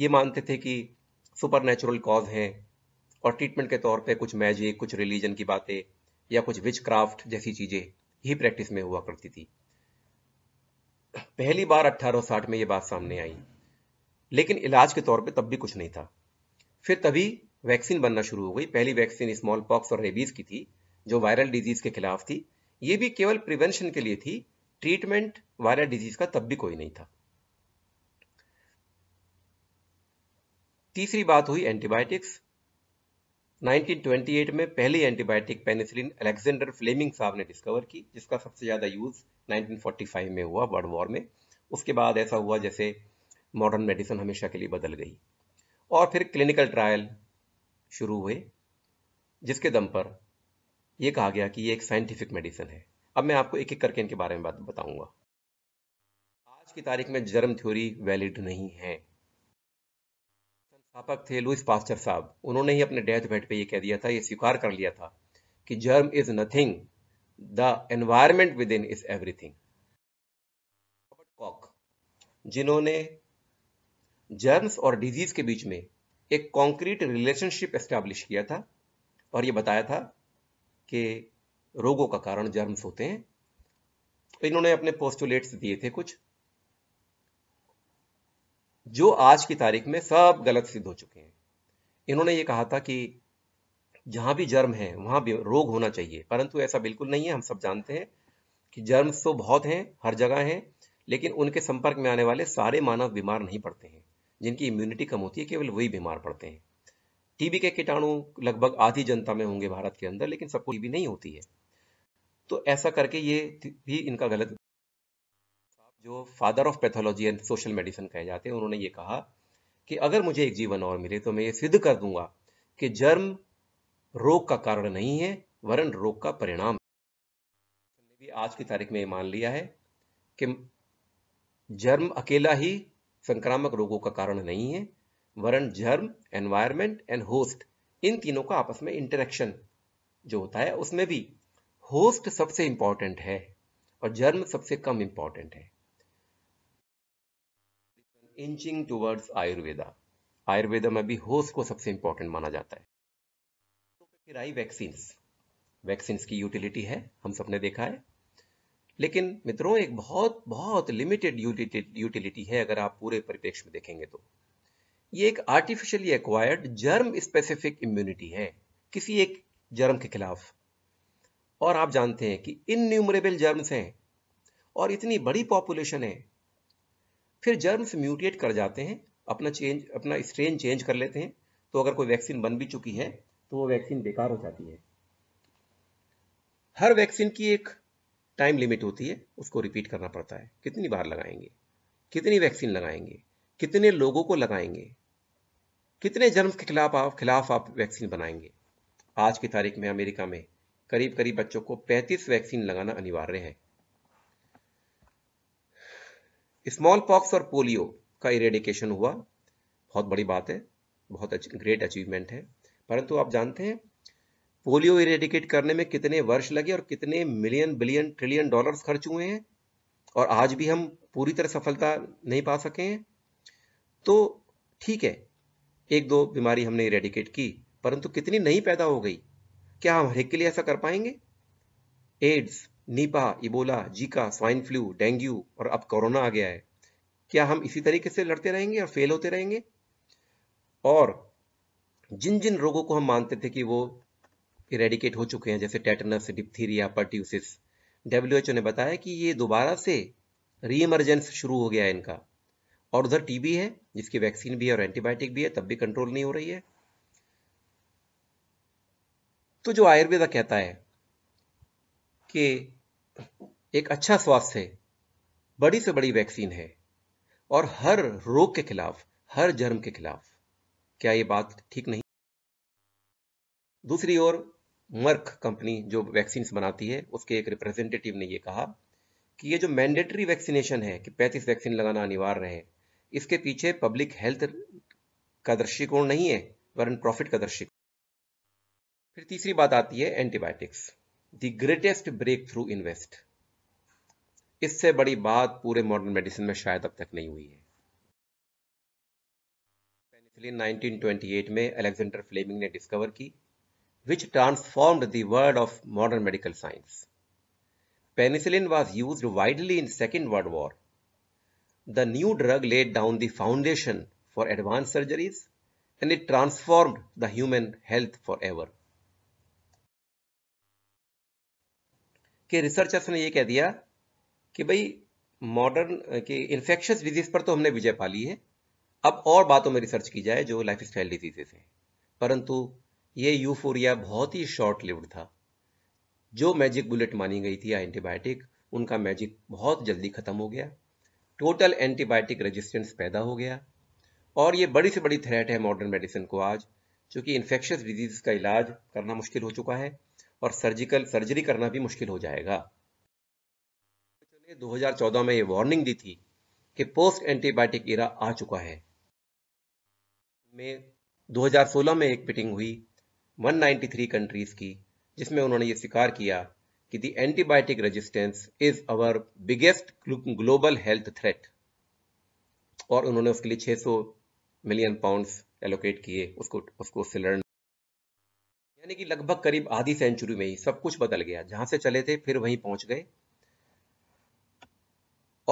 ये मानते थे कि सुपर नेचुरल कॉज हैं और ट्रीटमेंट के तौर पे कुछ मैजिक कुछ रिलीजन की बातें या कुछ विच क्राफ्ट जैसी चीजें ही प्रैक्टिस में हुआ करती थी पहली बार 1860 में यह बात सामने आई लेकिन इलाज के तौर पे तब भी कुछ नहीं था फिर तभी वैक्सीन बनना शुरू हो गई पहली वैक्सीन स्मॉल पॉक्स और रेबीज की थी जो वायरल डिजीज के खिलाफ थी ये भी केवल प्रिवेंशन के लिए थी ट्रीटमेंट वायरल डिजीज का तब भी कोई नहीं था तीसरी बात हुई एंटीबायोटिक्स 1928 में पहली एंटीबायोटिक पेनिसिलिन अलेक्जेंडर फ्लेमिंग साहब ने डिस्कवर की जिसका सबसे ज़्यादा यूज़ 1945 में हुआ वर्ल्ड वॉर में उसके बाद ऐसा हुआ जैसे मॉडर्न मेडिसिन हमेशा के लिए बदल गई और फिर क्लिनिकल ट्रायल शुरू हुए जिसके दम पर यह कहा गया कि ये एक साइंटिफिक मेडिसिन है अब मैं आपको एक एक करके इनके बारे में बात बताऊंगा आज की तारीख में जर्म थ्योरी वैलिड नहीं है स्थापक थे लुइस पास्टर साहब उन्होंने ही अपने डेथ बेड पे ये कह दिया था ये स्वीकार कर लिया था कि germ is nothing the environment within is everything Koch जिन्होंने जर्म्स और डिजीज के बीच में एक कॉन्क्रीट रिलेशनशिप एस्टेब्लिश किया था और ये बताया था कि रोगों का कारण जर्म्स होते हैं तो इन्होंने अपने पोस्टुलेट्स दिए थे कुछ जो आज की तारीख में सब गलत सिद्ध हो चुके हैं इन्होंने ये कहा था कि जहाँ भी जर्म है वहाँ भी रोग होना चाहिए परंतु ऐसा बिल्कुल नहीं है हम सब जानते हैं कि जर्म्स तो बहुत हैं हर जगह हैं लेकिन उनके संपर्क में आने वाले सारे मानव बीमार नहीं पड़ते हैं जिनकी इम्यूनिटी कम होती है केवल वही बीमार पड़ते हैं टीबी के कीटाणु लगभग आधी जनता में होंगे भारत के अंदर लेकिन सबको टीबी नहीं होती है तो ऐसा करके ये भी इनका गलत जो father of pathology and social medicine कहे जाते हैं उन्होंने ये कहा कि अगर मुझे एक जीवन और मिले तो मैं ये सिद्ध कर दूंगा कि जर्म रोग का कारण नहीं है वरन रोग का परिणाम भी आज की तारीख में ये मान लिया है कि जर्म अकेला ही संक्रामक रोगों का कारण नहीं है वरन जर्म एनवायरमेंट एंड होस्ट इन तीनों का आपस में इंटरेक्शन जो होता है उसमें भी होस्ट सबसे इंपॉर्टेंट है और जर्म सबसे कम इंपॉर्टेंट है इंचिंग टूवर्ड्स आयुर्वेदा आयुर्वेदा में भी होश को सबसे इंपॉर्टेंट माना जाता है तो फिर आई वैक्सीन वैक्सीन की यूटिलिटी है हम सबने देखा है लेकिन मित्रों एक बहुत बहुत लिमिटेड यूटिलिटी है अगर आप पूरे परिप्रेक्ष में देखेंगे तो ये एक artificially acquired germ specific immunity है किसी एक जर्म के खिलाफ और आप जानते हैं कि इनन्यूमरेबल जर्म्स हैं और इतनी बड़ी पॉपुलेशन है फिर जर्म्स म्यूटेट कर जाते हैं अपना चेंज अपना स्ट्रेन चेंज कर लेते हैं तो अगर कोई वैक्सीन बन भी चुकी है तो वो वैक्सीन बेकार हो जाती है हर वैक्सीन की एक टाइम लिमिट होती है उसको रिपीट करना पड़ता है कितनी बार लगाएंगे कितनी वैक्सीन लगाएंगे कितने लोगों को लगाएंगे कितने जर्म्स के खिलाफ आप खिलाफ आप वैक्सीन बनाएंगे आज की तारीख में अमेरिका में करीब करीब बच्चों को 35 वैक्सीन लगाना अनिवार्य है स्मॉल पॉक्स और पोलियो का इरेडिकेशन हुआ बहुत बड़ी बात है बहुत ग्रेट अचीवमेंट है परंतु आप जानते हैं पोलियो इरेडिकेट करने में कितने वर्ष लगे और कितने मिलियन बिलियन ट्रिलियन डॉलर्स खर्च हुए हैं और आज भी हम पूरी तरह सफलता नहीं पा सके हैं तो ठीक है एक दो बीमारी हमने इरेडिकेट की परंतु कितनी नहीं पैदा हो गई क्या हम हर एक के लिए ऐसा कर पाएंगे AIDS Nipah Ebola Zika swine flu dengue और अब कोरोना आ गया है क्या हम इसी तरीके से लड़ते रहेंगे और फेल होते रहेंगे और जिन जिन रोगों को हम मानते थे कि वो इरेडिकेट हो चुके हैं जैसे टेटनस डिप्थीरिया पर्ट्यूसिस डब्ल्यू ने बताया कि ये दोबारा से रीइमरजेंस शुरू हो गया है इनका और उधर टीबी है जिसकी वैक्सीन भी है और एंटीबायोटिक भी है तब भी कंट्रोल नहीं हो रही है तो जो आयुर्वेदा कहता है कि एक अच्छा स्वास्थ्य बड़ी से बड़ी वैक्सीन है और हर रोग के खिलाफ हर जर्म के खिलाफ क्या यह बात ठीक नहीं दूसरी ओर मर्क कंपनी जो वैक्सीन बनाती है उसके एक रिप्रेजेंटेटिव ने यह कहा कि ये जो मैंडेटरी वैक्सीनेशन है कि पैंतीस वैक्सीन लगाना अनिवार्य है इसके पीछे पब्लिक हेल्थ का दृष्टिकोण नहीं है वरन प्रॉफिट का दृष्टिकोण फिर तीसरी बात आती है antibiotics The greatest breakthrough in invest इससे बड़ी बात पूरे मॉडर्न मेडिसिन में शायद अब तक नहीं हुई है पेनिसिलिन 1928 में अलेक्जेंडर फ्लेमिंग ने डिस्कवर की which transformed the world of modern medical science. Penicillin was used widely in Second World War. The new drug laid down the foundation for advanced surgeries and it transformed the human health forever. के researchers ने ये कह दिया कि भाई modern के infectious disease पर तो हमने विजय पा ली है अब और बातों में रिसर्च की जाए जो लाइफ स्टाइल डिजीजेस हैं परंतु ये यूफोरिया बहुत ही शॉर्ट लिव्ड था जो मैजिक बुलेट मानी गई थी एंटीबायोटिक उनका मैजिक बहुत जल्दी ख़त्म हो गया टोटल एंटीबायोटिक रेजिस्टेंस पैदा हो गया और ये बड़ी से बड़ी थ्रेट है मॉडर्न मेडिसिन को आज क्योंकि इन्फेक्शस डिजीज का इलाज करना मुश्किल हो चुका है और सर्जिकल सर्जरी करना भी मुश्किल हो जाएगा ने 2014 में ये वार्निंग दी थी कि पोस्ट एंटीबायोटिक इरा आ चुका है में 2016 में एक मीटिंग हुई 193 कंट्रीज की जिसमें उन्होंने ये स्वीकार किया कि the antibiotic resistance is our biggest global health threat और उन्होंने उसके लिए 600 मिलियन पाउंड्स एलोकेट किए उसको उसको उससे लड़ने यानी कि लगभग करीब आधी सेंचुरी में ही सब कुछ बदल गया जहां से चले थे फिर वहीं पहुंच गए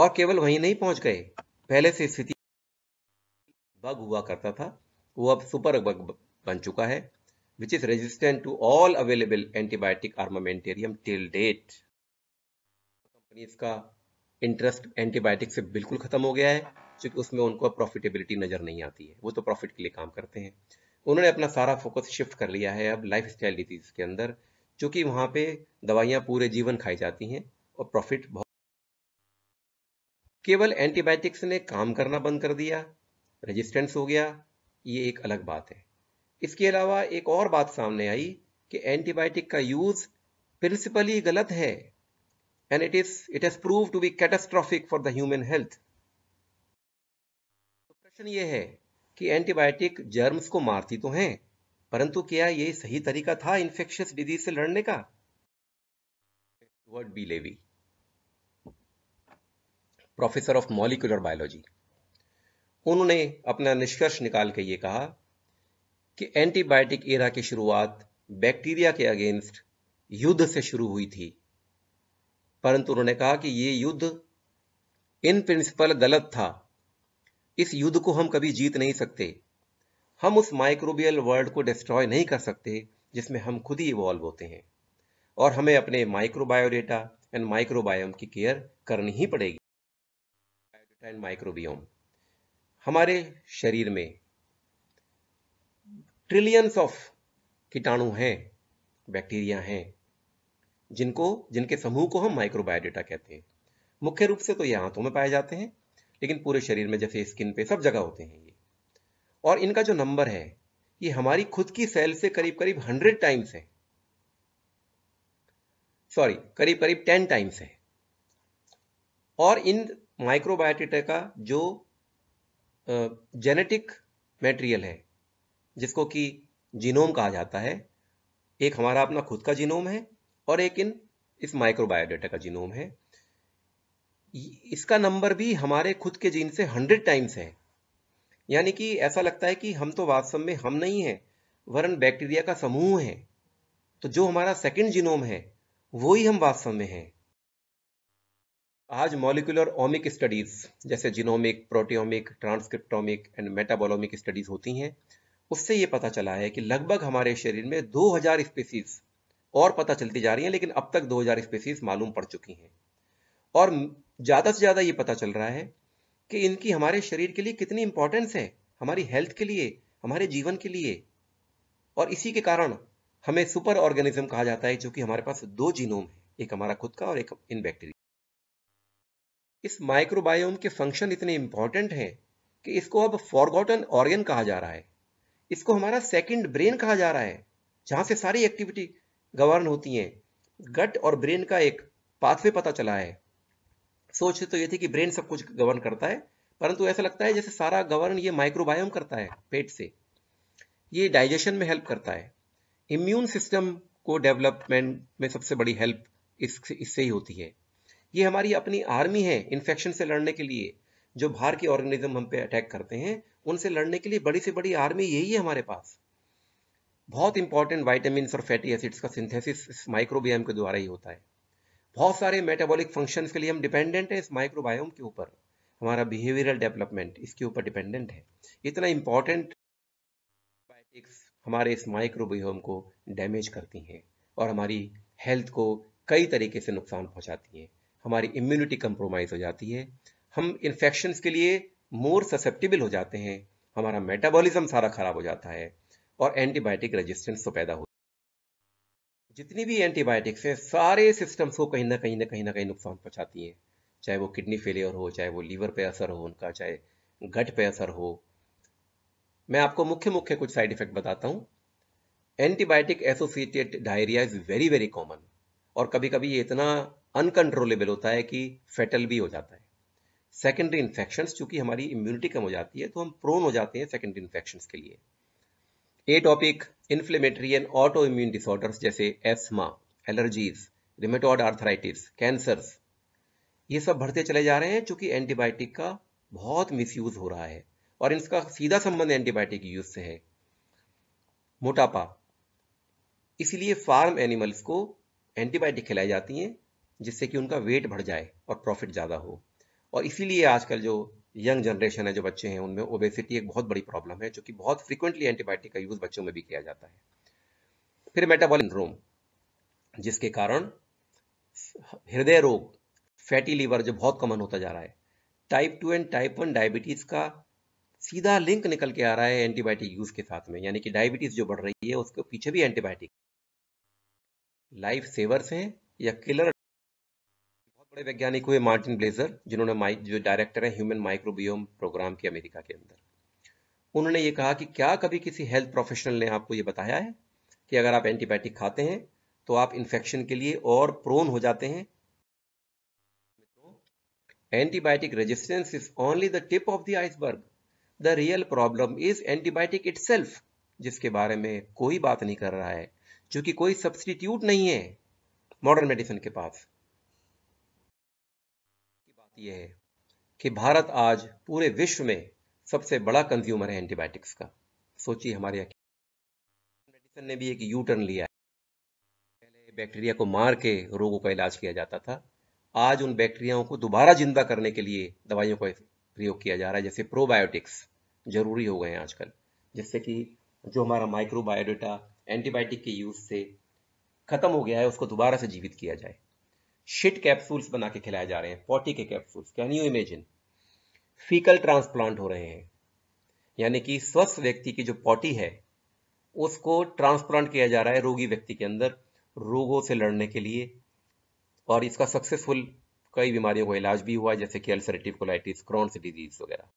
और केवल वहीं नहीं पहुंच गए पहले से स्थिति बग हुआ करता था वो अब सुपर बग बन चुका है which is resistant to all available antibiotic armamentarium till date companies का इंटरेस्ट एंटीबायोटिक से बिल्कुल खत्म हो गया है क्योंकि उसमें उनको प्रॉफिटेबिलिटी नजर नहीं आती है वो तो प्रॉफिट के लिए काम करते हैं उन्होंने अपना सारा फोकस शिफ्ट कर लिया है अब लाइफ स्टाइल डिजीज के अंदर चूंकि वहां पे दवाइयां पूरे जीवन खाई जाती हैं और प्रॉफिट बहुत केवल एंटीबायोटिक्स ने काम करना बंद कर दिया रेजिस्टेंस हो गया ये एक अलग बात है इसके अलावा एक और बात सामने आई कि एंटीबायोटिक का यूज प्रिंसिपली गलत है and it is it has prove to be catastrophic for the human health प्रश्न ये है कि एंटीबायोटिक जर्म्स को मारती तो हैं परंतु क्या ये सही तरीका था इन्फेक्शियस डिजीज से लड़ने का वर्ड B Levy professor of molecular biology उन्होंने अपना निष्कर्ष निकाल के ये कहा कि एंटीबायोटिक एरा की शुरुआत बैक्टीरिया के अगेंस्ट युद्ध से शुरू हुई थी परंतु उन्होंने कहा कि ये युद्ध इन प्रिंसिपल गलत था इस युद्ध को हम कभी जीत नहीं सकते हम उस माइक्रोबियल वर्ल्ड को डिस्ट्रॉय नहीं कर सकते जिसमें हम खुद ही इवॉल्व होते हैं और हमें अपने माइक्रोबायोडेटा एंड माइक्रोबायोम की केयर करनी ही पड़ेगी बायोडेटा एंड माइक्रोबियोम हमारे शरीर में ट्रिलियंस ऑफ कीटाणु हैं बैक्टीरिया हैं जिनको जिनके समूह को हम माइक्रोबायोडेटा कहते हैं मुख्य रूप से तो ये आंतों में पाए जाते हैं लेकिन पूरे शरीर में जैसे स्किन पे सब जगह होते हैं ये और इनका जो नंबर है ये हमारी खुद की सेल से करीब करीब हंड्रेड टाइम्स है सॉरी करीब करीब टेन टाइम्स है और इन माइक्रोबायोटिटा का जो जेनेटिक मटेरियल है जिसको कि जीनोम कहा जाता है एक हमारा अपना खुद का जीनोम है और एक इन इस माइक्रोबायोडाटा का जीनोम है इसका नंबर भी हमारे खुद के जीन से हंड्रेड टाइम्स है यानी कि ऐसा लगता है कि हम तो वास्तव में हम नहीं हैं वरन बैक्टीरिया का समूह है तो जो हमारा सेकेंड जीनोम है वो ही हम वास्तव में हैं आज मॉलिकुलर ओमिक स्टडीज जैसे genomic proteomic transcriptomic and metabolomic studies होती हैं उससे ये पता चला है कि लगभग हमारे शरीर में 2000 स्पीसीज और पता चलती जा रही हैं लेकिन अब तक 2000 स्पीसीज मालूम पड़ चुकी हैं और ज़्यादा से ज़्यादा ये पता चल रहा है कि इनकी हमारे शरीर के लिए कितनी इंपॉर्टेंस है हमारी हेल्थ के लिए हमारे जीवन के लिए और इसी के कारण हमें सुपर ऑर्गेनिज्म कहा जाता है जो कि हमारे पास दो जीनोम है एक हमारा खुद का और एक इन बैक्टीरिया इस माइक्रोबायोम के फंक्शन इतने इंपॉर्टेंट हैं कि इसको अब फॉरगॉटन ऑर्गेन कहा जा रहा है इसको हमारा सेकेंड ब्रेन कहा जा रहा है जहां से सारी एक्टिविटी गवर्न होती है गट और ब्रेन का एक पाथवे पता चला है सोच तो ये थी कि ब्रेन सब कुछ गवर्न करता है परंतु ऐसा लगता है जैसे सारा गवर्न ये माइक्रोबायोम करता है पेट से ये डाइजेशन में हेल्प करता है इम्यून सिस्टम को डेवलपमेंट में सबसे बड़ी हेल्प इस इससे ही होती है ये हमारी अपनी आर्मी है इन्फेक्शन से लड़ने के लिए जो बाहर के ऑर्गेनिज्म हम पे अटैक करते हैं उनसे लड़ने के लिए बड़ी से बड़ी आर्मी यही है हमारे पास बहुत इंपॉर्टेंट वाइटामिन और फैटी एसिड्स का सिंथेसिस माइक्रोबियम के द्वारा ही होता है बहुत सारे मेटाबॉलिक फंक्शंस के लिए हम डिपेंडेंट हैं इस माइक्रोबायोम के ऊपर हमारा बिहेवियरल डेवलपमेंट इसके ऊपर डिपेंडेंट है इतना इम्पॉर्टेंट बायोटिक्स हमारे इस माइक्रोबायोम को डैमेज करती हैं और हमारी हेल्थ को कई तरीके से नुकसान पहुंचाती हैं हमारी इम्यूनिटी कंप्रोमाइज हो जाती है हम इन्फेक्शंस के लिए मोर ससेप्टिबल हो जाते हैं हमारा मेटाबॉलिज्म सारा खराब हो जाता है और एंटीबायोटिक रेजिस्टेंस तो पैदा हो जितनी भी एंटीबायोटिक्स हैं सारे सिस्टम्स को कहीं ना कहीं ना कहीं ना कहीं नुकसान पहुंचाती हैं चाहे वो किडनी फेलियर हो चाहे वो लीवर पे असर हो उनका चाहे गट पे असर हो मैं आपको मुख्य मुख्य कुछ साइड इफेक्ट बताता हूँ antibiotic associated diarrhoea is very very common और कभी कभी ये इतना अनकंट्रोलेबल होता है कि फेटल भी हो जाता है सेकेंडरी इन्फेक्शन चूंकि हमारी इम्यूनिटी कम हो जाती है तो हम प्रोन हो जाते हैं सेकेंडरी इन्फेक्शन के लिए atopic inflammatory and autoimmune disorders जैसे asthma allergies rheumatoid arthritis cancers ये सब बढ़ते चले जा रहे हैं चूंकि एंटीबायोटिक का बहुत मिसयूज हो रहा है और इसका सीधा संबंध एंटीबायोटिक यूज से है मोटापा इसलिए फार्म एनिमल्स को एंटीबायोटिक खिलाई जाती हैं जिससे कि उनका वेट बढ़ जाए और प्रॉफिट ज़्यादा हो और इसीलिए आजकल जो यंग जनरेशन है जो बच्चे हैं उनमें ओबेसिटी एक बहुत बड़ी प्रॉब्लम है जो कि बहुत फ्रीक्वेंटली एंटीबायोटिक का यूज़ बच्चों में भी किया जाता है फिर मेटाबॉलिक रोम जिसके कारण हृदय रोग फैटी लीवर जो बहुत कॉमन होता जा रहा है type two and type one diabetes का सीधा लिंक निकल के आ रहा है एंटीबायोटिक यूज़ के साथ में यानी कि डायबिटीज़ जो बढ़ रही है उसके पीछे भी एंटीबायोटिक लाइफ सेवर्स हैं या किलर बड़े वैज्ञानिक हुए मार्टिन ब्लेजर जिन्होंने जो डायरेक्टर हैं ह्यूमन माइक्रोबियोम प्रोग्राम के अमेरिका के अंदर उन्होंने ये कहा कि क्या कभी किसी हेल्थ प्रोफेशनल ने आपको ये बताया है कि अगर आप एंटीबायोटिक खाते हैं तो आप इन्फेक्शन के लिए और प्रोन हो जाते हैं antibiotic resistance is only the tip of the iceberg the real problem is antibiotic it जिसके बारे में कोई बात नहीं कर रहा है क्योंकि कोई सब्सटीट्यूट नहीं है मॉडर्न मेडिसिन के पास यह है कि भारत आज पूरे विश्व में सबसे बड़ा कंज्यूमर है एंटीबायोटिक्स का सोचिए हमारे यहाँ मेडिसिन ने भी एक यू टर्न लिया है पहले बैक्टीरिया को मार के रोगों का इलाज किया जाता था आज उन बैक्टीरियाओं को दोबारा जिंदा करने के लिए दवाइयों का प्रयोग किया जा रहा है जैसे प्रोबायोटिक्स जरूरी हो गए हैं आजकल जिससे कि जो हमारा माइक्रोबायोडेटा एंटीबायोटिक के यूज से खत्म हो गया है उसको दोबारा से जीवित किया जाए शिट कैप्सूल्स बना के खिलाए जा रहे हैं पॉटी के capsules can you imagine faecal transplant हो रहे हैं यानी कि स्वस्थ व्यक्ति की जो पॉटी है उसको ट्रांसप्लांट किया जा रहा है रोगी व्यक्ति के अंदर रोगों से लड़ने के लिए और इसका सक्सेसफुल कई बीमारियों का इलाज भी हुआ जैसे कि अल्सरेटिव कोलाइटिस क्रॉन्स डिजीज वगैरह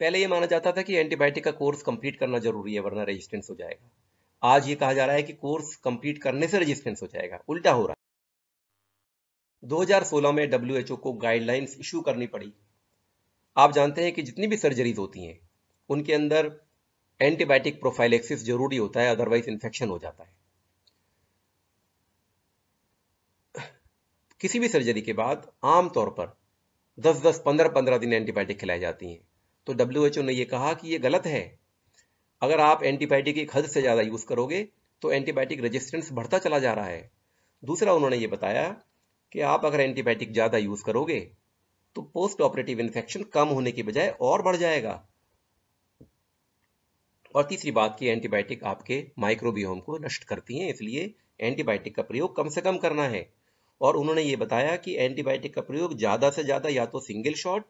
पहले ये माना जाता था कि एंटीबायोटिक का कोर्स कंप्लीट करना जरूरी है वरना रेजिस्टेंस हो जाएगा आज ये कहा जा रहा है कि कोर्स कंप्लीट करने से रेजिस्टेंस हो जाएगा उल्टा हो रहा है 2016 में डब्ल्यू को गाइडलाइंस इशू करनी पड़ी आप जानते हैं कि जितनी भी सर्जरीज होती हैं उनके अंदर एंटीबायोटिक प्रोफाइलेक्सिस जरूरी होता है अदरवाइज इन्फेक्शन हो जाता है किसी भी सर्जरी के बाद आमतौर पर 10-10, 15-15 दिन एंटीबायोटिक खिलाई जाती हैं तो डब्ल्यू ने यह कहा कि यह गलत है अगर आप एंटीबायोटिक एक हद से ज़्यादा यूज़ करोगे तो एंटीबायोटिक रेजिस्टेंस बढ़ता चला जा रहा है दूसरा उन्होंने ये बताया कि आप अगर एंटीबायोटिक ज़्यादा यूज़ करोगे तो पोस्ट ऑपरेटिव इन्फेक्शन कम होने की बजाय और बढ़ जाएगा और तीसरी बात कि एंटीबायोटिक आपके माइक्रोबियोम को नष्ट करती हैं इसलिए एंटीबायोटिक का प्रयोग कम से कम करना है और उन्होंने ये बताया कि एंटीबायोटिक का प्रयोग ज़्यादा से ज़्यादा या तो सिंगल शॉट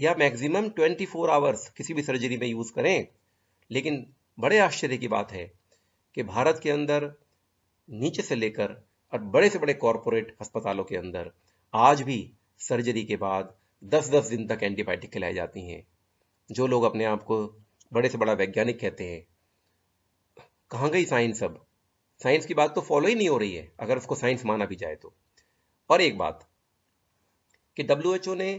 या मैक्सिमम 24 फोर आवर्स किसी भी सर्जरी में यूज़ करें लेकिन बड़े आश्चर्य की बात है कि भारत के अंदर नीचे से लेकर और बड़े से बड़े कॉरपोरेट अस्पतालों के अंदर आज भी सर्जरी के बाद दस दस दिन तक एंटीबायोटिक खिलाई जाती हैं जो लोग अपने आप को बड़े से बड़ा वैज्ञानिक कहते हैं कहाँ गई साइंस अब साइंस की बात तो फॉलो ही नहीं हो रही है अगर उसको साइंस माना भी जाए तो और एक बात कि डब्ल्यू ने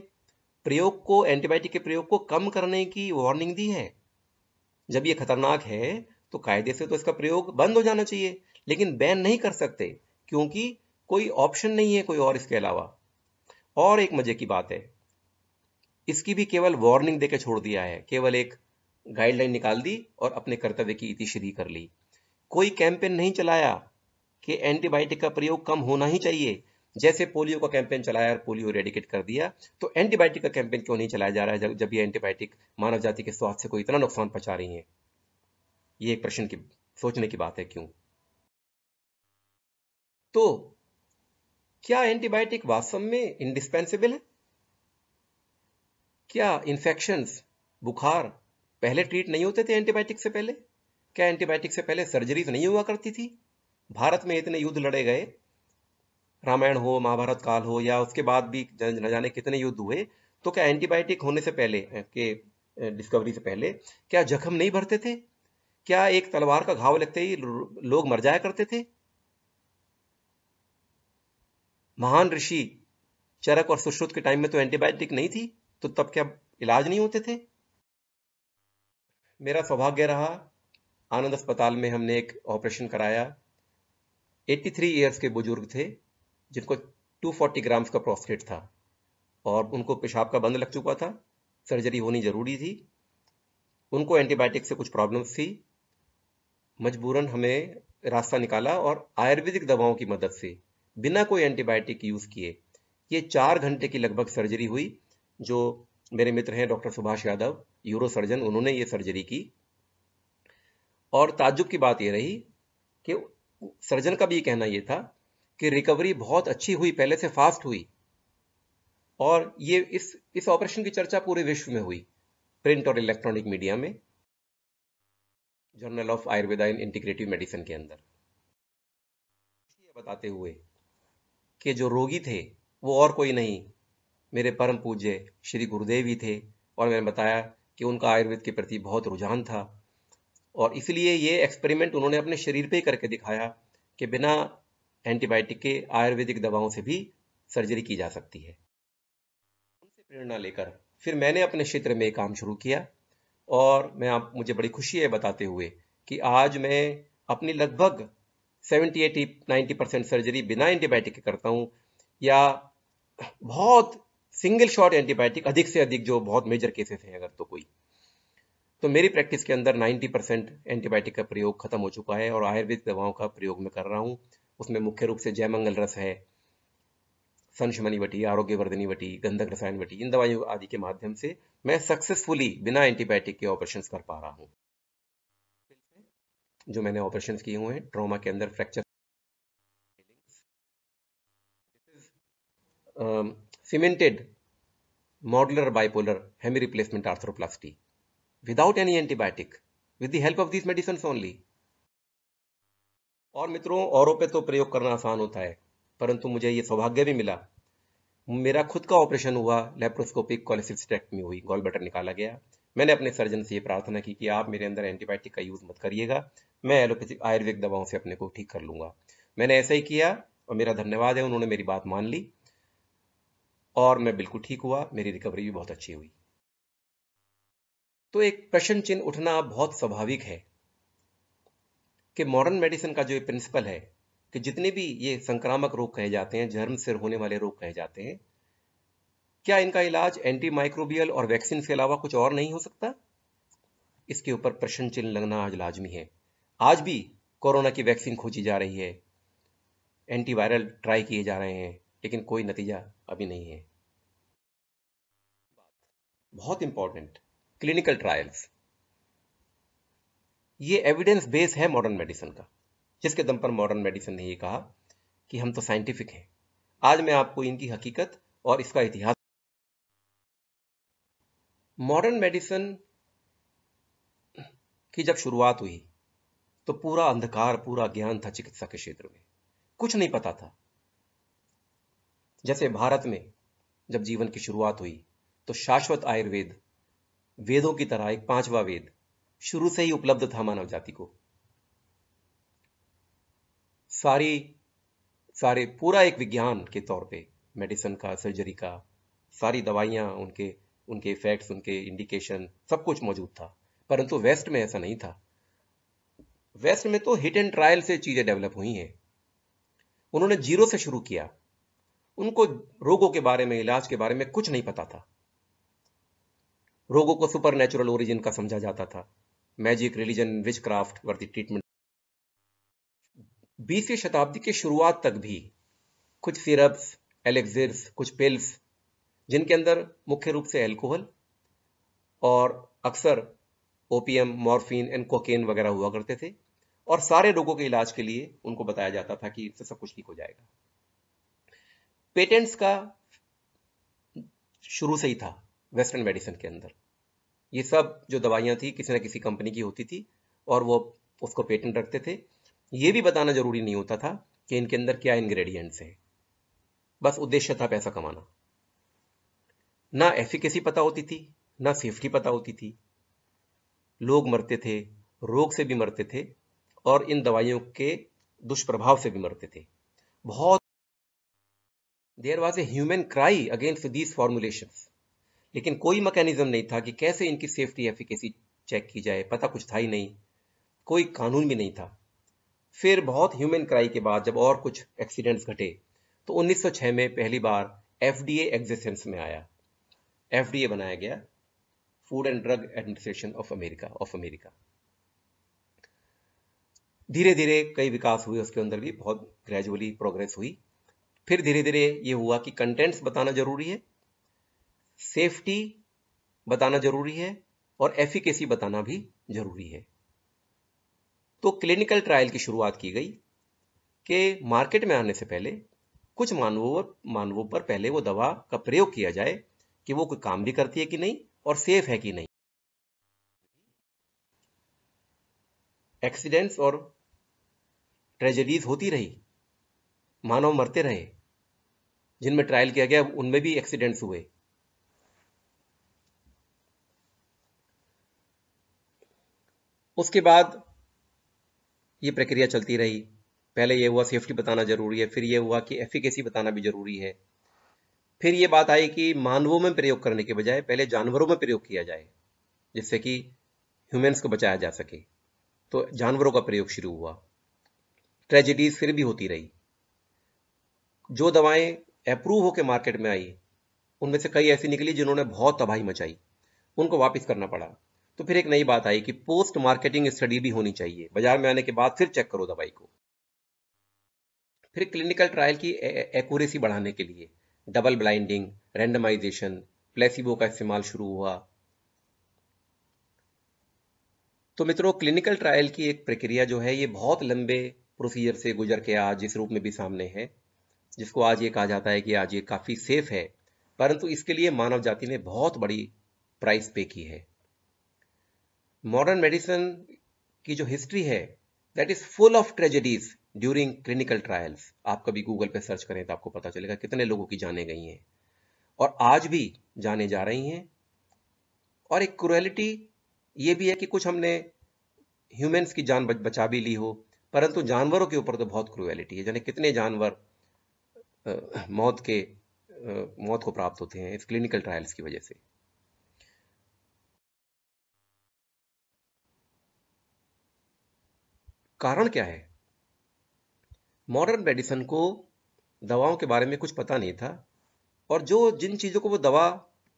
प्रयोग को एंटीबायोटिक के प्रयोग को कम करने की वार्निंग दी है जब ये खतरनाक है तो कायदे से तो इसका प्रयोग बंद हो जाना चाहिए लेकिन बैन नहीं कर सकते क्योंकि कोई ऑप्शन नहीं है कोई और इसके अलावा और एक मजे की बात है इसकी भी केवल वार्निंग देके छोड़ दिया है केवल एक गाइडलाइन निकाल दी और अपने कर्तव्य की इतिश्री कर ली कोई कैंपेन नहीं चलाया कि एंटीबायोटिक का प्रयोग कम होना ही चाहिए जैसे पोलियो का कैंपेन चलाया और पोलियो रेडिकेट कर दिया तो एंटीबायोटिक का कैंपेन क्यों नहीं चलाया जा रहा है जब, जब ये एंटीबायोटिक मानव जाति के स्वास्थ्य को इतना नुकसान पहुंचा रही है ये एक प्रश्न की सोचने की बात है क्यों तो क्या एंटीबायोटिक वास्तव में इंडिस्पेंसिबल है क्या इंफेक्शन बुखार पहले ट्रीट नहीं होते थे एंटीबायोटिक से पहले क्या एंटीबायोटिक से पहले सर्जरीज नहीं हुआ करती थी भारत में इतने युद्ध लड़े गए रामायण हो महाभारत काल हो या उसके बाद भी न जाने कितने युद्ध हुए तो क्या एंटीबायोटिक होने से पहले के डिस्कवरी से पहले क्या जख्म नहीं भरते थे क्या एक तलवार का घाव लगते ही लोग मर जाया करते थे महान ऋषि चरक और सुश्रुत के टाइम में तो एंटीबायोटिक नहीं थी तो तब क्या इलाज नहीं होते थे मेरा सौभाग्य रहा आनंद अस्पताल में हमने एक ऑपरेशन कराया 83 थ्री ईयर्स के बुजुर्ग थे जिनको 240 ग्राम्स का प्रोस्टेट था और उनको पेशाब का बंद लग चुका था सर्जरी होनी ज़रूरी थी उनको एंटीबायोटिक से कुछ प्रॉब्लम्स थी मजबूरन हमें रास्ता निकाला और आयुर्वेदिक दवाओं की मदद से बिना कोई एंटीबायोटिक यूज़ किए ये चार घंटे की लगभग सर्जरी हुई जो मेरे मित्र हैं doctor Subhash Yadav uro surgeon उन्होंने ये सर्जरी की और ताजुब की बात यह रही कि सर्जन का भी कहना यह था कि रिकवरी बहुत अच्छी हुई पहले से फास्ट हुई और ये इस इस ऑपरेशन की चर्चा पूरे विश्व में हुई प्रिंट और इलेक्ट्रॉनिक मीडिया में journal of Ayurveda in integrative medicine के अंदर बताते हुए के जो रोगी थे वो और कोई नहीं मेरे परम पूज्य श्री गुरुदेव ही थे और मैंने बताया कि उनका आयुर्वेद के प्रति बहुत रुझान था और इसलिए ये एक्सपेरिमेंट उन्होंने अपने शरीर पे ही करके दिखाया कि बिना एंटीबायोटिक के आयुर्वेदिक दवाओं से भी सर्जरी की जा सकती है उनसे प्रेरणा लेकर फिर मैंने अपने क्षेत्र में काम शुरू किया और मैं आप मुझे बड़ी खुशी है बताते हुए कि आज मैं अपनी लगभग seventy eighty ninety percent surgery बिना एंटीबायोटिक के करता हूँ या बहुत सिंगल शॉट एंटीबायोटिक अधिक से अधिक जो बहुत मेजर केसेस हैं अगर तो कोई तो मेरी प्रैक्टिस के अंदर 90 परसेंट एंटीबायोटिक का प्रयोग खत्म हो चुका है और आयुर्वेदिक दवाओं का प्रयोग मैं कर रहा हूँ उसमें मुख्य रूप से जयमंगल रस है संशमनी वटी आरोग्य वर्धनी वटी गंधक रसायन वटी इन दवाइयों आदि के माध्यम से मैं सक्सेसफुली बिना एंटीबायोटिक के ऑपरेशन कर पा रहा हूँ जो मैंने ऑपरेशन किए हुए हैं ट्रोमा के अंदर fracture cemented modular bipolar hemi replacement arthroplasty without any antibiotic with the help of this medicine only और मित्रों औरों पे तो प्रयोग करना आसान होता है परंतु मुझे ये सौभाग्य भी मिला मेरा खुद का ऑपरेशन हुआ लेप्रोस्कोपिक कॉलिसिस्टेक्टमी हुई गॉल बटर निकाला गया मैंने अपने सर्जन से ये प्रार्थना की कि आप मेरे अंदर एंटीबायोटिक का यूज़ मत करिएगा मैं एलोपैथिक आयुर्वेदिक दवाओं से अपने को ठीक कर लूँगा मैंने ऐसा ही किया और मेरा धन्यवाद है उन्होंने मेरी बात मान ली और मैं बिल्कुल ठीक हुआ मेरी रिकवरी भी बहुत अच्छी हुई तो एक प्रश्न चिन्ह उठना बहुत स्वाभाविक है कि मॉडर्न मेडिसिन का जो ये प्रिंसिपल है कि जितने भी ये संक्रामक रोग कहे जाते हैं जर्म से होने वाले रोग कहे जाते हैं क्या इनका इलाज एंटी माइक्रोबियल और वैक्सीन के अलावा कुछ और नहीं हो सकता इसके ऊपर प्रश्न चिन्ह लगना आज लाजमी है आज भी कोरोना की वैक्सीन खोजी जा रही है एंटीवायरल ट्राई किए जा रहे हैं लेकिन कोई नतीजा अभी नहीं है बहुत इंपॉर्टेंट क्लिनिकल ट्रायल्स ये एविडेंस बेस है मॉडर्न मेडिसिन का जिसके दम पर मॉडर्न मेडिसिन ने यह कहा कि हम तो साइंटिफिक हैं आज मैं आपको इनकी हकीकत और इसका इतिहास मॉडर्न मेडिसिन की जब शुरुआत हुई तो पूरा अंधकार पूरा ज्ञान था चिकित्सा के क्षेत्र में कुछ नहीं पता था जैसे भारत में जब जीवन की शुरुआत हुई तो शाश्वत आयुर्वेद वेदों की तरह एक पांचवा वेद शुरू से ही उपलब्ध था मानव जाति को सारी सारे पूरा एक विज्ञान के तौर पे मेडिसिन का सर्जरी का सारी दवाइयां उनके उनके इफेक्ट्स उनके इंडिकेशन सब कुछ मौजूद था परंतु वेस्ट में ऐसा नहीं था वेस्ट में तो हिट एंड ट्रायल से चीज़ें डेवलप हुई हैं उन्होंने जीरो से शुरू किया उनको रोगों के बारे में इलाज के बारे में कुछ नहीं पता था रोगों को सुपर नेचुरल ओरिजिन का समझा जाता था मैजिक रिलीजन विच क्राफ्ट वर्ती ट्रीटमेंट बीसवीं शताब्दी के शुरुआत तक भी कुछ सिरप्स एलेक्सिर्स कुछ पिल्स जिनके अंदर मुख्य रूप से एल्कोहल और अक्सर ओपीएम मॉर्फिन एंड कोकेन वगैरह हुआ करते थे और सारे रोगों के इलाज के लिए उनको बताया जाता था कि इससे सब कुछ ठीक हो जाएगा पेटेंट्स का शुरू से ही था वेस्टर्न मेडिसिन के अंदर ये सब जो दवाइयां थी किसी न किसी कंपनी की होती थी और वो उसको पेटेंट रखते थे ये भी बताना जरूरी नहीं होता था कि इनके अंदर क्या इंग्रेडिएंट्स हैं बस उद्देश्य था पैसा कमाना ना एफिकेसी पता होती थी ना सेफ्टी पता होती थी लोग मरते थे रोग से भी मरते थे और इन दवाइयों के दुष्प्रभाव से भी मरते थे बहुत there was a human cry against these formulation लेकिन कोई मैकेनिज्म नहीं था कि कैसे इनकी सेफ्टी एफिकेसी चेक की जाए पता कुछ था ही नहीं कोई कानून भी नहीं था फिर बहुत ह्यूमन क्राई के बाद जब और कुछ एक्सीडेंट्स घटे तो 1906 में पहली बार एफडीए एग्जिस्टेंस में आया ए बनाया गया food and drug administration of America of America धीरे धीरे कई विकास हुए उसके अंदर भी बहुत ग्रेजुअली प्रोग्रेस हुई फिर धीरे धीरे ये हुआ कि कंटेंट्स बताना जरूरी है सेफ्टी बताना जरूरी है और एफिकेसी बताना भी जरूरी है तो क्लिनिकल ट्रायल की शुरुआत की गई कि मार्केट में आने से पहले कुछ मानवों मानवों पर पहले वो दवा का प्रयोग किया जाए कि वो कोई काम भी करती है कि नहीं और सेफ है कि नहीं एक्सीडेंट्स और ट्रेजेडीज होती रही मानव मरते रहे जिनमें ट्रायल किया गया उनमें भी एक्सीडेंट्स हुए उसके बाद ये प्रक्रिया चलती रही पहले ये हुआ सेफ्टी बताना जरूरी है फिर ये हुआ कि एफिकेसी बताना भी जरूरी है फिर ये बात आई कि मानवों में प्रयोग करने के बजाय पहले जानवरों में प्रयोग किया जाए जिससे कि ह्यूमेंस को बचाया जा सके तो जानवरों का प्रयोग शुरू हुआ ट्रेजिडीज फिर भी होती रही जो दवाएं अप्रूव होकर मार्केट में आई उनमें से कई ऐसी निकली जिन्होंने बहुत तबाही मचाई उनको वापस करना पड़ा तो फिर एक नई बात आई कि पोस्ट मार्केटिंग स्टडी भी होनी चाहिए बाजार में आने के बाद फिर चेक करो दवाई को फिर क्लिनिकल ट्रायल की एक्यूरेसी बढ़ाने के लिए डबल ब्लाइंडिंग रेंडमाइजेशन प्लेसिबो का इस्तेमाल शुरू हुआ तो मित्रों क्लिनिकल ट्रायल की एक प्रक्रिया जो है ये बहुत लंबे प्रोसीजर से गुजर के आज इस रूप में भी सामने है जिसको आज ये कहा जाता है कि आज ये काफ़ी सेफ है परंतु इसके लिए मानव जाति ने बहुत बड़ी प्राइस पे की है मॉडर्न मेडिसिन की जो हिस्ट्री है that is full of tragedies during clinical trials आप कभी गूगल पे सर्च करें तो आपको पता चलेगा कितने लोगों की जाने गई हैं और आज भी जाने जा रही हैं और एक क्रुएलिटी ये भी है कि कुछ हमने ह्यूमंस की जान बचा भी ली हो परंतु जानवरों के ऊपर तो बहुत क्रुएलिटी है जाने कितने जानवर मौत के मौत को प्राप्त होते हैं इस क्लिनिकल ट्रायल्स की वजह से कारण क्या है मॉडर्न मेडिसन को दवाओं के बारे में कुछ पता नहीं था और जो जिन चीज़ों को वो दवा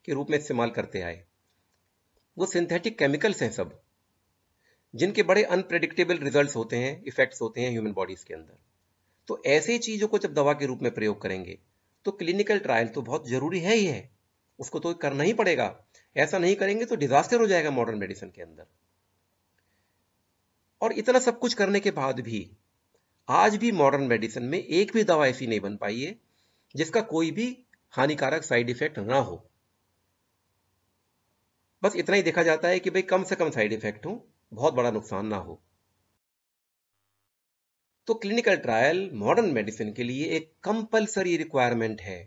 के रूप में इस्तेमाल करते आए वो सिंथेटिक केमिकल्स हैं सब जिनके बड़े अनप्रेडिक्टेबल रिजल्ट्स होते हैं इफेक्ट्स होते हैं ह्यूमन बॉडीज के अंदर तो ऐसे चीज़ों को जब दवा के रूप में प्रयोग करेंगे तो क्लिनिकल ट्रायल तो बहुत ज़रूरी है ही है उसको तो करना ही पड़ेगा ऐसा नहीं करेंगे तो डिजास्टर हो जाएगा मॉडर्न मेडिसिन के अंदर और इतना सब कुछ करने के बाद भी आज भी मॉडर्न मेडिसिन में एक भी दवा ऐसी नहीं बन पाई है जिसका कोई भी हानिकारक साइड इफेक्ट ना हो बस इतना ही देखा जाता है कि भाई कम से कम साइड इफेक्ट हो बहुत बड़ा नुकसान ना हो तो क्लिनिकल ट्रायल मॉडर्न मेडिसिन के लिए एक कंपलसरी रिक्वायरमेंट है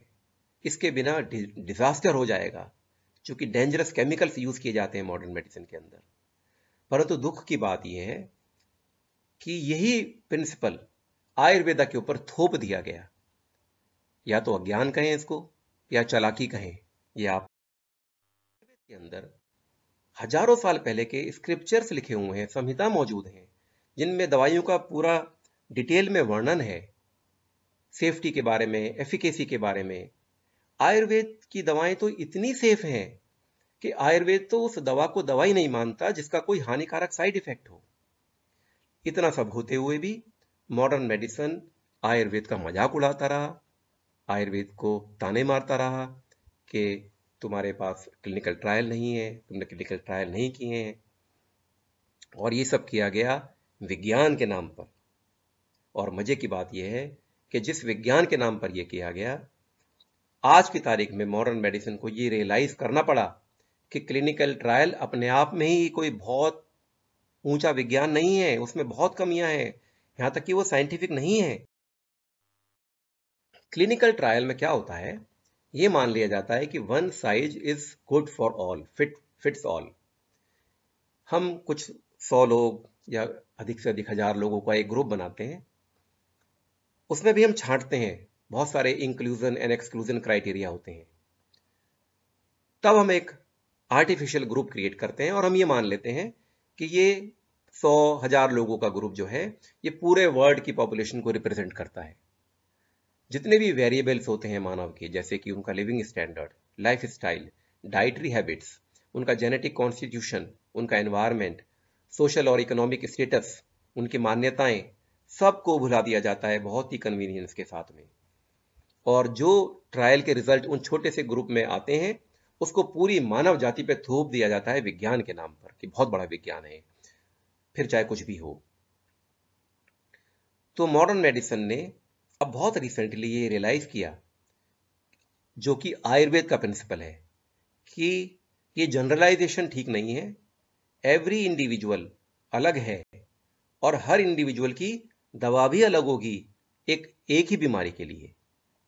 इसके बिना डिजास्टर हो जाएगा क्योंकि डेंजरस केमिकल्स यूज किए जाते हैं मॉडर्न मेडिसिन के अंदर परंतु दुख की बात यह है कि यही प्रिंसिपल आयुर्वेदा के ऊपर थोप दिया गया या तो अज्ञान कहें इसको या चलाकी कहें यह आप के अंदर हजारों साल पहले के स्क्रिप्चर्स लिखे हुए हैं संहिता मौजूद हैं जिनमें दवाइयों का पूरा डिटेल में वर्णन है सेफ्टी के बारे में एफिकेसी के बारे में आयुर्वेद की दवाएं तो इतनी सेफ हैं कि आयुर्वेद तो उस दवा को दवाई नहीं मानता जिसका कोई हानिकारक साइड इफेक्ट हो इतना सब होते हुए भी मॉडर्न मेडिसन आयुर्वेद का मजाक उड़ाता रहा आयुर्वेद को ताने मारता रहा कि तुम्हारे पास क्लिनिकल ट्रायल नहीं है तुमने क्लिनिकल ट्रायल नहीं किए हैं और ये सब किया गया विज्ञान के नाम पर और मजे की बात यह है कि जिस विज्ञान के नाम पर यह किया गया आज की तारीख में मॉडर्न मेडिसिन को ये रियलाइज करना पड़ा कि क्लिनिकल ट्रायल अपने आप में ही कोई बहुत ऊंचा विज्ञान नहीं है उसमें बहुत कमियां हैं यहां तक कि वो साइंटिफिक नहीं है क्लिनिकल ट्रायल में क्या होता है ये मान लिया जाता है कि one size is good for all fit fits all हम कुछ सौ लोग या अधिक से अधिक हजार लोगों का एक ग्रुप बनाते हैं उसमें भी हम छांटते हैं बहुत सारे इंक्लूजन एंड एक्सक्लूजन क्राइटेरिया होते हैं तब हम एक आर्टिफिशियल ग्रुप क्रिएट करते हैं और हम ये मान लेते हैं कि ये सौ हजार लोगों का ग्रुप जो है ये पूरे वर्ल्ड की पॉपुलेशन को रिप्रेजेंट करता है जितने भी वेरिएबल्स होते हैं मानव के जैसे कि उनका living standard life style dietary habits उनका जेनेटिक कॉन्स्टिट्यूशन उनका एनवायरमेंट सोशल और इकोनॉमिक स्टेटस उनकी मान्यताएं सबको भुला दिया जाता है बहुत ही कन्वीनियंस के साथ में और जो ट्रायल के रिजल्ट उन छोटे से ग्रुप में आते हैं उसको पूरी मानव जाति पे थोप दिया जाता है विज्ञान के नाम पर कि बहुत बड़ा विज्ञान है फिर चाहे कुछ भी हो तो मॉडर्न मेडिसिन ने अब बहुत रिसेंटली ये रियलाइज किया जो कि आयुर्वेद का प्रिंसिपल है कि ये जनरलाइजेशन ठीक नहीं है एवरी इंडिविजुअल अलग है और हर इंडिविजुअल की दवा भी अलग होगी एक एक ही बीमारी के लिए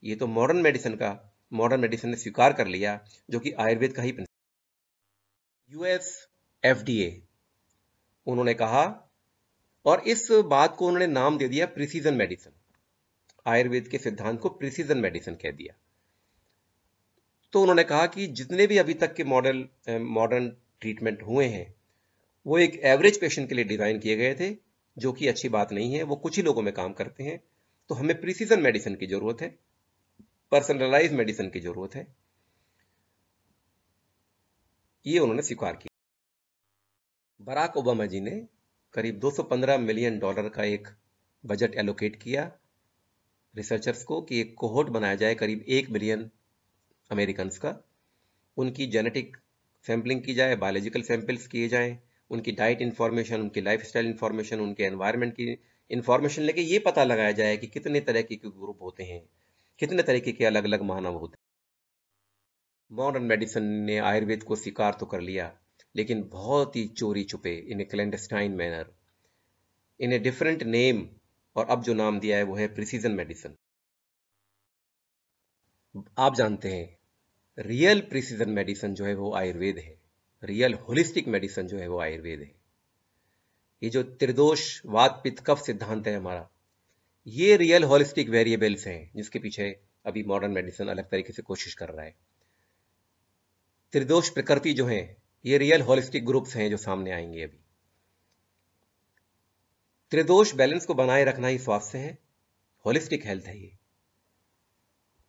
ये तो मॉडर्न मेडिसिन का मॉडर्न मेडिसिन ने स्वीकार कर लिया जो कि आयुर्वेद का ही प्रिंसिपल यूएस एफडीए उन्होंने कहा और इस बात को उन्होंने नाम दे दिया प्रिसीजन मेडिसिन आयुर्वेद के सिद्धांत को प्रिसीजन मेडिसिन कह दिया तो उन्होंने कहा कि जितने भी अभी तक के मॉडल मॉडर्न ट्रीटमेंट हुए हैं वो एक एवरेज पेशेंट के लिए डिज़ाइन किए गए थे जो कि अच्छी बात नहीं है वो कुछ ही लोगों में काम करते हैं तो हमें प्रिसीजन मेडिसिन की ज़रूरत है पर्सनलाइज मेडिसिन की ज़रूरत है ये उन्होंने स्वीकार किया बराक ओबामा जी ने करीब 215 मिलियन डॉलर का एक बजट एलोकेट किया रिसर्चर्स को कि एक कोहोट बनाया जाए करीब एक मिलियन अमेरिकन का उनकी जेनेटिक सैम्पलिंग की जाए बायोलॉजिकल सैंपल्स किए जाएं उनकी डाइट इन्फॉर्मेशन उनकी लाइफ स्टाइल इन्फॉर्मेशन उनके एनवायरमेंट की इन्फॉर्मेशन लेके ये पता लगाया जाए कि कितने तरीके के ग्रुप होते हैं कितने तरीके के अलग अलग मानव होते हैं मॉडर्न मेडिसिन ने आयुर्वेद को स्वीकार तो कर लिया लेकिन बहुत ही चोरी छुपे in a clandestine manner in a different name और अब जो नाम दिया है वो है प्रिसीजन मेडिसिन आप जानते हैं रियल प्रिसीजन मेडिसिन जो है वो आयुर्वेद है रियल होलिस्टिक मेडिसिन जो है वो आयुर्वेद है ये जो त्रिदोष वात पित्त कफ सिद्धांत है हमारा ये रियल होलिस्टिक वेरिएबल्स हैं जिसके पीछे अभी मॉडर्न मेडिसिन अलग तरीके से कोशिश कर रहा है त्रिदोष प्रकृति जो है ये रियल होलिस्टिक ग्रुप्स हैं जो सामने आएंगे अभी त्रिदोष बैलेंस को बनाए रखना ही स्वास्थ्य है होलिस्टिक हेल्थ है ये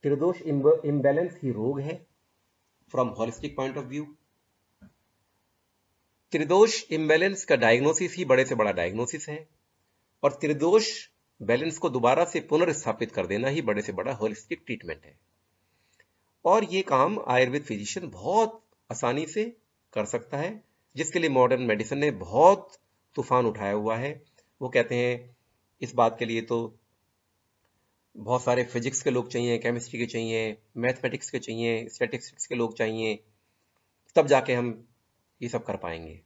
त्रिदोष इम्बैलेंस ही रोग है from holistic point of view त्रिदोष इम्बैलेंस का डायग्नोसिस ही बड़े से बड़ा डायग्नोसिस है और त्रिदोष बैलेंस को दोबारा से पुनर्स्थापित कर देना ही बड़े से बड़ा होलिस्टिक ट्रीटमेंट है और ये काम आयुर्वेद फिजिशियन बहुत आसानी से कर सकता है जिसके लिए मॉडर्न मेडिसिन ने बहुत तूफान उठाया हुआ है वो कहते हैं इस बात के लिए तो बहुत सारे फिजिक्स के लोग चाहिए केमिस्ट्री के चाहिए मैथमेटिक्स के चाहिए स्टैटिस्टिक्स के लोग चाहिए तब जाके हम ये सब कर पाएंगे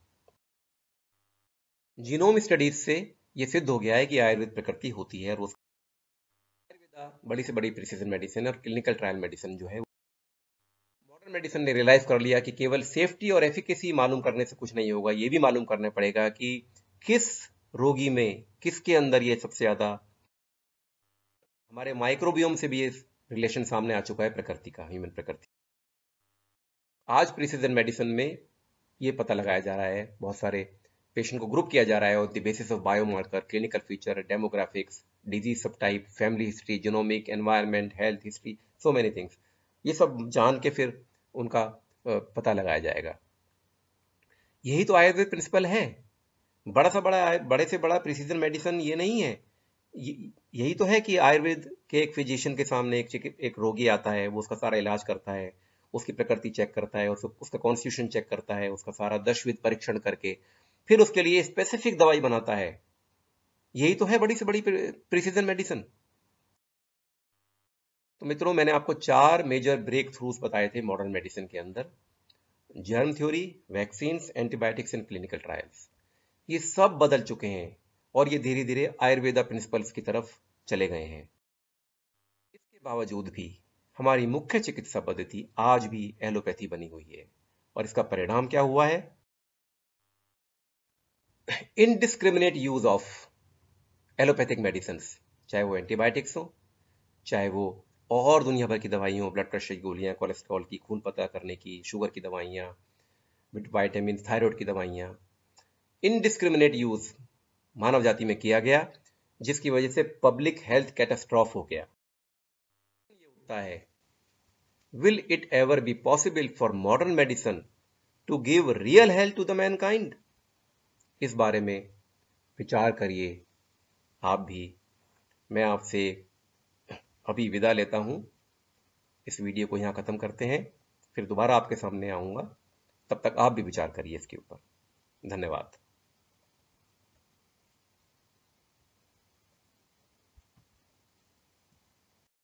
जीनोम स्टडीज से ये सिद्ध हो गया है कि आयुर्वेद प्रकृति होती है और रोज बड़ी से बड़ी प्रिसीजन मेडिसिन और क्लिनिकल ट्रायल मेडिसिन जो है डॉक्टर मेडिसन ने रियलाइज कर लिया कि केवल सेफ्टी और एफिकेसी मालूम करने से कुछ नहीं होगा ये भी मालूम करना पड़ेगा कि किस रोगी में किसके अंदर ये सबसे ज्यादा हमारे माइक्रोबियोम से भी ये रिलेशन सामने आ चुका है प्रकृति का ह्यूमन प्रकृति आज प्रिसीजन मेडिसिन में ये पता लगाया जा रहा है बहुत सारे पेशेंट को ग्रुप किया जा रहा है on the basis of biomarker clinical feature demographics disease subtype family history genomic environment health history so many things ये सब जान के फिर उनका पता लगाया जाएगा यही तो आयुर्वेद प्रिंसिपल है बड़ा सा बड़ा बड़े से बड़ा प्रिसीजन मेडिसिन ये नहीं है यही तो है कि आयुर्वेद के एक फिजिशियन के सामने एक एक रोगी आता है वो उसका सारा इलाज करता है उसकी प्रकृति चेक करता है उसका कॉन्स्टिट्यूशन चेक करता है उसका सारा दशविद परीक्षण करके फिर उसके लिए स्पेसिफिक दवाई बनाता है यही तो है बड़ी से बड़ी प्रिसीजन मेडिसिन तो मित्रों मैंने आपको चार मेजर ब्रेक थ्रूज बताए थे मॉडर्न मेडिसिन के अंदर germ theory vaccine antibiotics and clinical trials ये सब बदल चुके हैं और ये धीरे धीरे आयुर्वेदा प्रिंसिपल्स की तरफ चले गए हैं इसके बावजूद भी हमारी मुख्य चिकित्सा पद्धति आज भी एलोपैथी बनी हुई है और इसका परिणाम क्या हुआ है indiscriminate use of allopathic medicine चाहे वो एंटीबायोटिक्स हो चाहे वो और दुनिया भर की दवाइयों ब्लड प्रेशर की गोलियाँ कोलेस्ट्रॉल की खून पता करने की शुगर की दवाइयाँ वाइटामिन थायराइड की दवाइयाँ इनडिस्क्रिमिनेट यूज़ मानव जाति में किया गया जिसकी वजह से पब्लिक हेल्थ कैटास्ट्रॉफ हो गया ये होता है will it ever be possible for modern medicine to give real health to the mankind? इस बारे में विचार करिए आप भी मैं आपसे अभी विदा लेता हूँ इस वीडियो को यहाँ ख़त्म करते हैं फिर दोबारा आपके सामने आऊँगा तब तक आप भी विचार करिए इसके ऊपर धन्यवाद